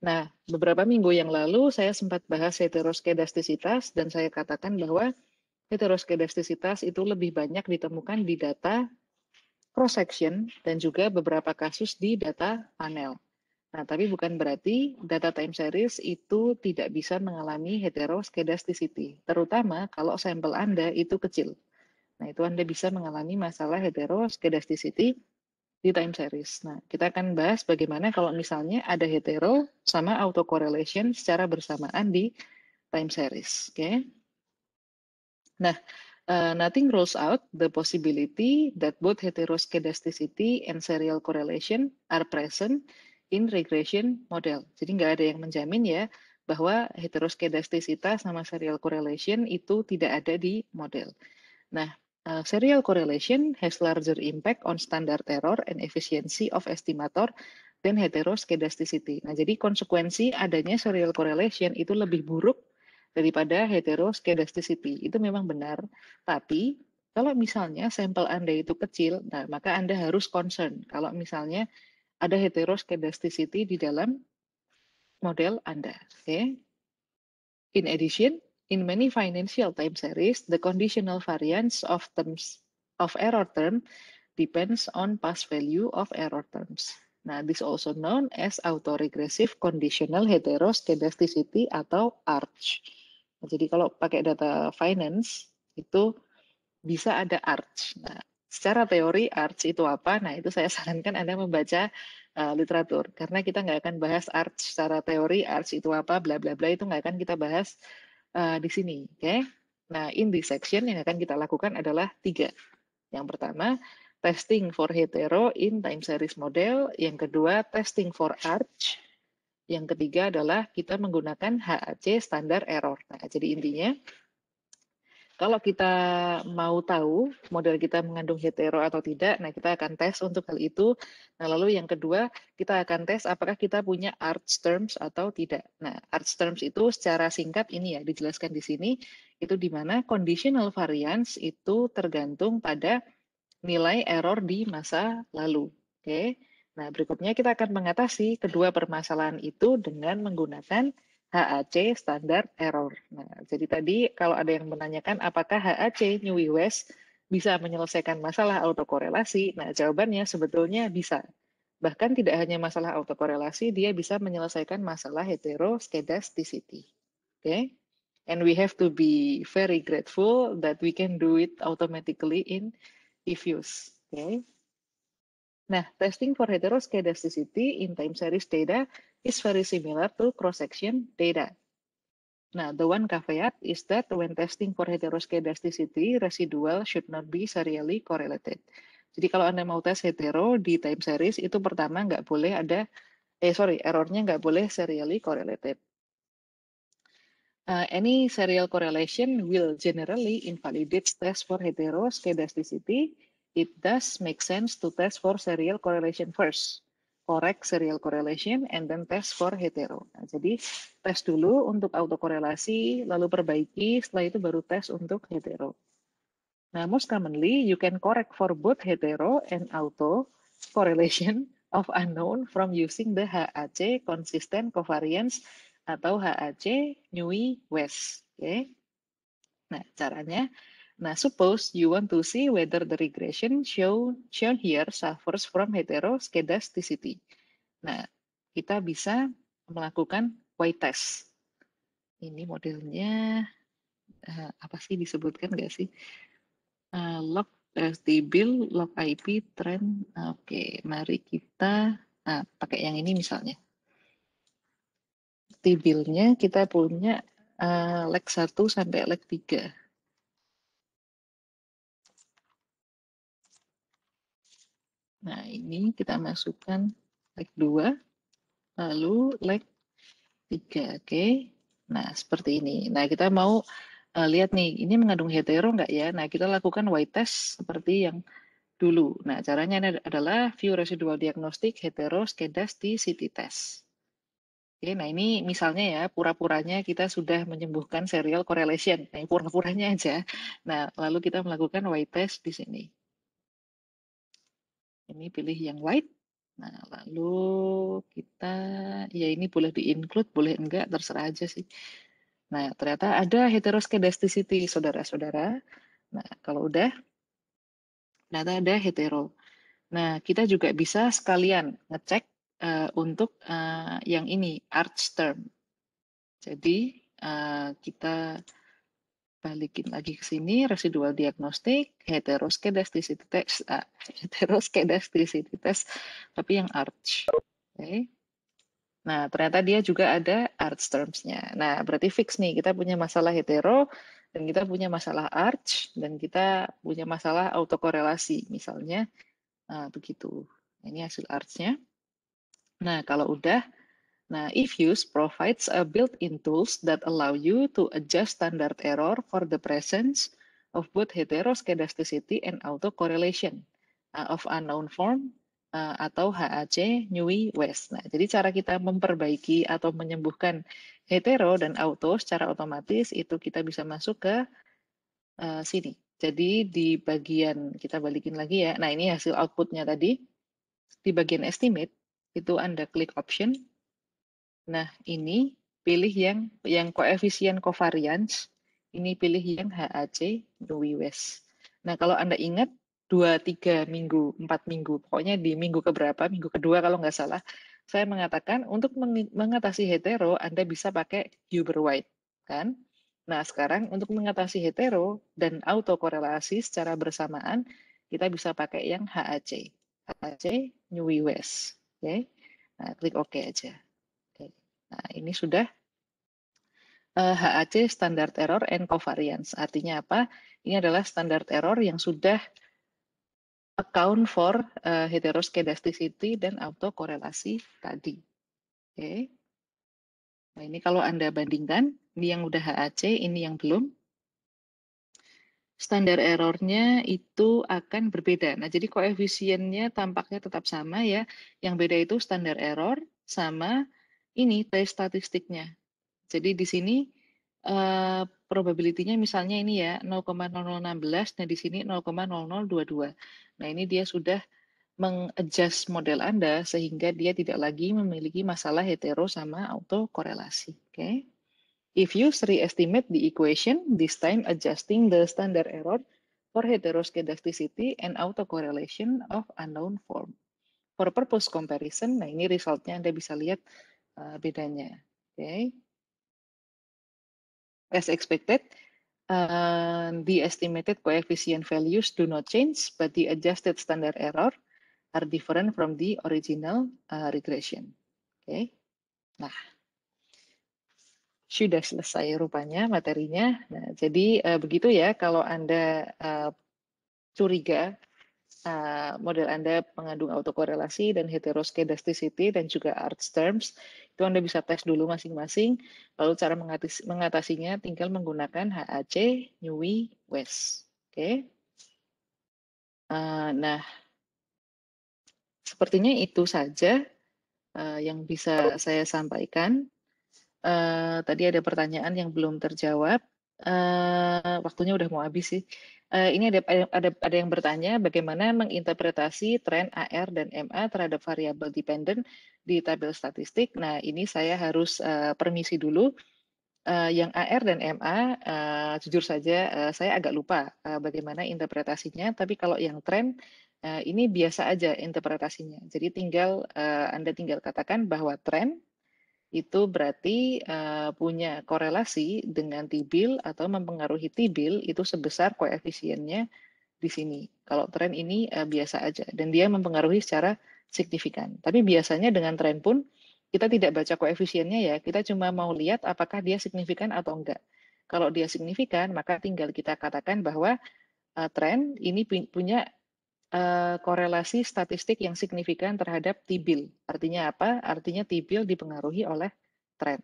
Nah, beberapa minggu yang lalu saya sempat bahas heteroskedastisitas dan saya katakan bahwa Heteroskedastisitas itu lebih banyak ditemukan di data cross section dan juga beberapa kasus di data panel. Nah, tapi bukan berarti data time series itu tidak bisa mengalami heteroskedastisiti, terutama kalau sampel Anda itu kecil. Nah, itu Anda bisa mengalami masalah heteroskedastisiti di time series. Nah, kita akan bahas bagaimana kalau misalnya ada hetero sama autocorrelation secara bersamaan di time series. Oke. Okay? Nah, uh, nothing rules out the possibility that both heteroskedasticity and serial correlation are present in regression model. Jadi nggak ada yang menjamin ya bahwa heteroskedastisitas sama serial correlation itu tidak ada di model. Nah, uh, serial correlation has larger impact on standard error and efficiency of estimator than heteroskedasticity. Nah, jadi konsekuensi adanya serial correlation itu lebih buruk daripada heteroskedasticity. Itu memang benar, tapi kalau misalnya sampel Anda itu kecil, nah maka Anda harus concern kalau misalnya ada heteroskedasticity di dalam model Anda. Oke. Okay? In addition, in many financial time series, the conditional variance of terms of error term depends on past value of error terms. Nah, this also known as autoregressive conditional heteroskedasticity atau ARCH. Jadi kalau pakai data finance itu bisa ada ARCH. Nah, secara teori ARCH itu apa? Nah, itu saya <laughs> sarankan Anda membaca uh, literatur karena kita nggak akan bahas ARCH secara teori ARCH itu apa, bla bla bla itu nggak akan kita bahas uh, di sini, oke? Okay? Nah, in this section yang akan kita lakukan adalah tiga. Yang pertama, testing for hetero in time series model. Yang kedua, testing for ARCH. Yang ketiga adalah kita menggunakan HAC standar error. Nah, jadi intinya kalau kita mau tahu model kita mengandung hetero atau tidak, nah kita akan tes untuk hal itu. Nah lalu yang kedua, kita akan tes apakah kita punya arch terms atau tidak. Nah arch terms itu secara singkat ini ya dijelaskan di sini, itu di mana conditional variance itu tergantung pada nilai error di masa lalu. Oke. Okay. Nah, berikutnya kita akan mengatasi kedua permasalahan itu dengan menggunakan HAC standar error. Nah, jadi tadi kalau ada yang menanyakan apakah HAC Newey West bisa menyelesaikan masalah autokorelasi, nah jawabannya sebetulnya bisa. Bahkan tidak hanya masalah autokorelasi, dia bisa menyelesaikan masalah heteroskedasticity. Oke. Okay? And we have to be very grateful that we can do it automatically in diffuse. Okay. Nah, testing for heteroscedasticity in time series data is very similar to cross-section data. Nah, the one caveat is that when testing for heteroscedasticity, residual should not be serially correlated. Jadi kalau Anda mau tes hetero di time series, itu pertama nggak boleh ada, eh sorry, errornya nggak boleh serially correlated. Uh, any serial correlation will generally invalidate test for heteroscedasticity it does make sense to test for serial correlation first. Correct serial correlation and then test for hetero. Nah, jadi tes dulu untuk autokorelasi, lalu perbaiki, setelah itu baru tes untuk hetero. Nah, most commonly you can correct for both hetero and auto correlation <laughs> of unknown from using the HAC consistent covariance atau HAC Newey West. Oke. Okay. Nah, caranya Nah, suppose you want to see whether the regression show, shown here suffers from heteroskedasticity. Nah, kita bisa melakukan White test Ini modelnya uh, apa sih disebutkan nggak sih? Uh, log stabil, log IP, trend. Oke, okay, mari kita uh, pakai yang ini misalnya. Stabilnya kita punya uh, leg 1 sampai leg 3. Nah, ini kita masukkan leg 2, lalu leg 3, oke. Okay? Nah, seperti ini. Nah, kita mau uh, lihat nih, ini mengandung hetero nggak ya? Nah, kita lakukan white test seperti yang dulu. Nah, caranya adalah view residual diagnostik hetero skedas di CT test. Oke, nah ini misalnya ya, pura-puranya kita sudah menyembuhkan serial correlation. Nah, pura-puranya aja. Nah, lalu kita melakukan white test di sini. Ini pilih yang white. Nah, lalu kita, ya ini boleh di-include, boleh enggak, terserah aja sih. Nah, ternyata ada heteroskedasticity, saudara-saudara. Nah, kalau udah, ternyata ada hetero. Nah, kita juga bisa sekalian ngecek uh, untuk uh, yang ini, arch term. Jadi, uh, kita balikin lagi ke sini residual diagnostik heteroskedasticity test ah, uh, <laughs> heteroskedasticity test tapi yang arch oke okay. nah ternyata dia juga ada arch termsnya nah berarti fix nih kita punya masalah hetero dan kita punya masalah arch dan kita punya masalah autokorelasi misalnya uh, begitu ini hasil archnya nah kalau udah Nah, ifuse provides a built-in tools that allow you to adjust standard error for the presence of both heteroscedasticity and autocorrelation uh, of unknown form uh, atau HAC Newey West. Nah, jadi cara kita memperbaiki atau menyembuhkan hetero dan auto secara otomatis itu kita bisa masuk ke uh, sini. Jadi di bagian kita balikin lagi ya. Nah, ini hasil outputnya tadi. Di bagian estimate itu Anda klik option Nah, ini pilih yang yang koefisien covariance, ini pilih yang HAC Dewey West. Nah, kalau Anda ingat 2 3 minggu, 4 minggu, pokoknya di minggu keberapa, minggu kedua kalau nggak salah, saya mengatakan untuk mengatasi hetero Anda bisa pakai Huber-White, kan? Nah, sekarang untuk mengatasi hetero dan autokorelasi secara bersamaan, kita bisa pakai yang HAC. HAC Newey West, oke? Okay? Nah, klik OK aja. Nah, ini sudah uh, eh, HAC standard error and covariance. Artinya apa? Ini adalah standard error yang sudah account for uh, heteroskedasticity dan autokorelasi tadi. Oke. Okay. Nah, ini kalau Anda bandingkan, ini yang udah HAC, ini yang belum. Standar errornya itu akan berbeda. Nah, jadi koefisiennya tampaknya tetap sama ya. Yang beda itu standar error sama ini tes statistiknya. Jadi di sini uh, probability-nya misalnya ini ya 0,0016 dan nah di sini 0,0022. Nah, ini dia sudah mengadjust model Anda sehingga dia tidak lagi memiliki masalah hetero sama autokorelasi. Oke. Okay? If you re-estimate the equation, this time adjusting the standard error for heteroskedasticity and autocorrelation of unknown form. For purpose comparison, nah ini resultnya Anda bisa lihat Eh, bedanya. Oke. Okay. As expected, uh, the estimated coefficient values do not change, but the adjusted standard error are different from the original uh, regression. Oke. Okay. Nah, sudah selesai rupanya materinya. Nah, jadi uh, begitu ya kalau Anda uh, curiga uh, model Anda mengandung autokorelasi dan heteroskedasticity dan juga arts terms, itu Anda bisa tes dulu masing-masing, lalu cara mengatasi, mengatasinya tinggal menggunakan HAC, Newey, West. Oke. Okay. Uh, eh, nah, sepertinya itu saja uh, yang bisa saya sampaikan. Uh, tadi ada pertanyaan yang belum terjawab. Uh, waktunya udah mau habis sih. Uh, ini ada, eh, ada ada yang bertanya bagaimana menginterpretasi tren AR dan MA terhadap variabel dependent di tabel statistik. Nah, ini saya harus uh, permisi dulu. Uh, yang AR dan MA, uh, jujur saja uh, saya agak lupa uh, bagaimana interpretasinya. Tapi kalau yang tren uh, ini biasa aja interpretasinya. Jadi tinggal uh, Anda tinggal katakan bahwa tren itu berarti uh, punya korelasi dengan tibil atau mempengaruhi tibil itu sebesar koefisiennya di sini. Kalau tren ini uh, biasa aja dan dia mempengaruhi secara signifikan. Tapi biasanya dengan tren pun kita tidak baca koefisiennya ya, kita cuma mau lihat apakah dia signifikan atau enggak. Kalau dia signifikan, maka tinggal kita katakan bahwa uh, tren ini punya Eh, korelasi statistik yang signifikan terhadap tibil. Artinya apa? Artinya tibil dipengaruhi oleh tren.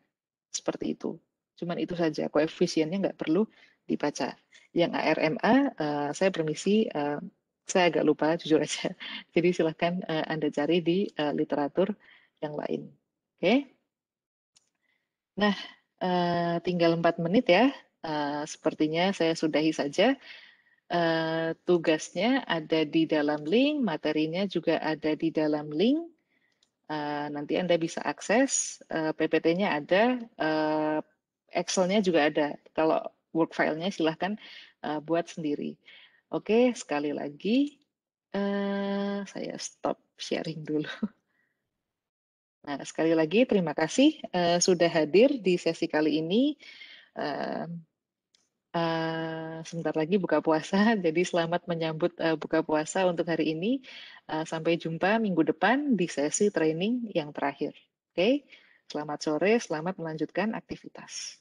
Seperti itu. Cuman itu saja, koefisiennya nggak perlu dibaca. Yang ARMA, eh, saya permisi, eh, saya agak lupa jujur <laughs> aja. Jadi silahkan Anda cari di literatur yang lain. Oke. Nah, tinggal 4 menit ya. Uh, sepertinya saya sudahi saja. Eh, tugasnya ada di dalam link, materinya juga ada di dalam link. Eh, nanti Anda bisa akses, uh, eh, PPT-nya ada, uh, Excel-nya juga ada. Kalau work file-nya silahkan buat sendiri. Oke, sekali lagi saya stop sharing dulu. <laughs> Nah, sekali lagi terima kasih sudah hadir di sesi kali ini. Uh, sebentar lagi buka puasa, <laughs> jadi selamat menyambut uh, buka puasa untuk hari ini. Uh, sampai jumpa minggu depan di sesi training yang terakhir. Oke, okay? selamat sore, selamat melanjutkan aktivitas.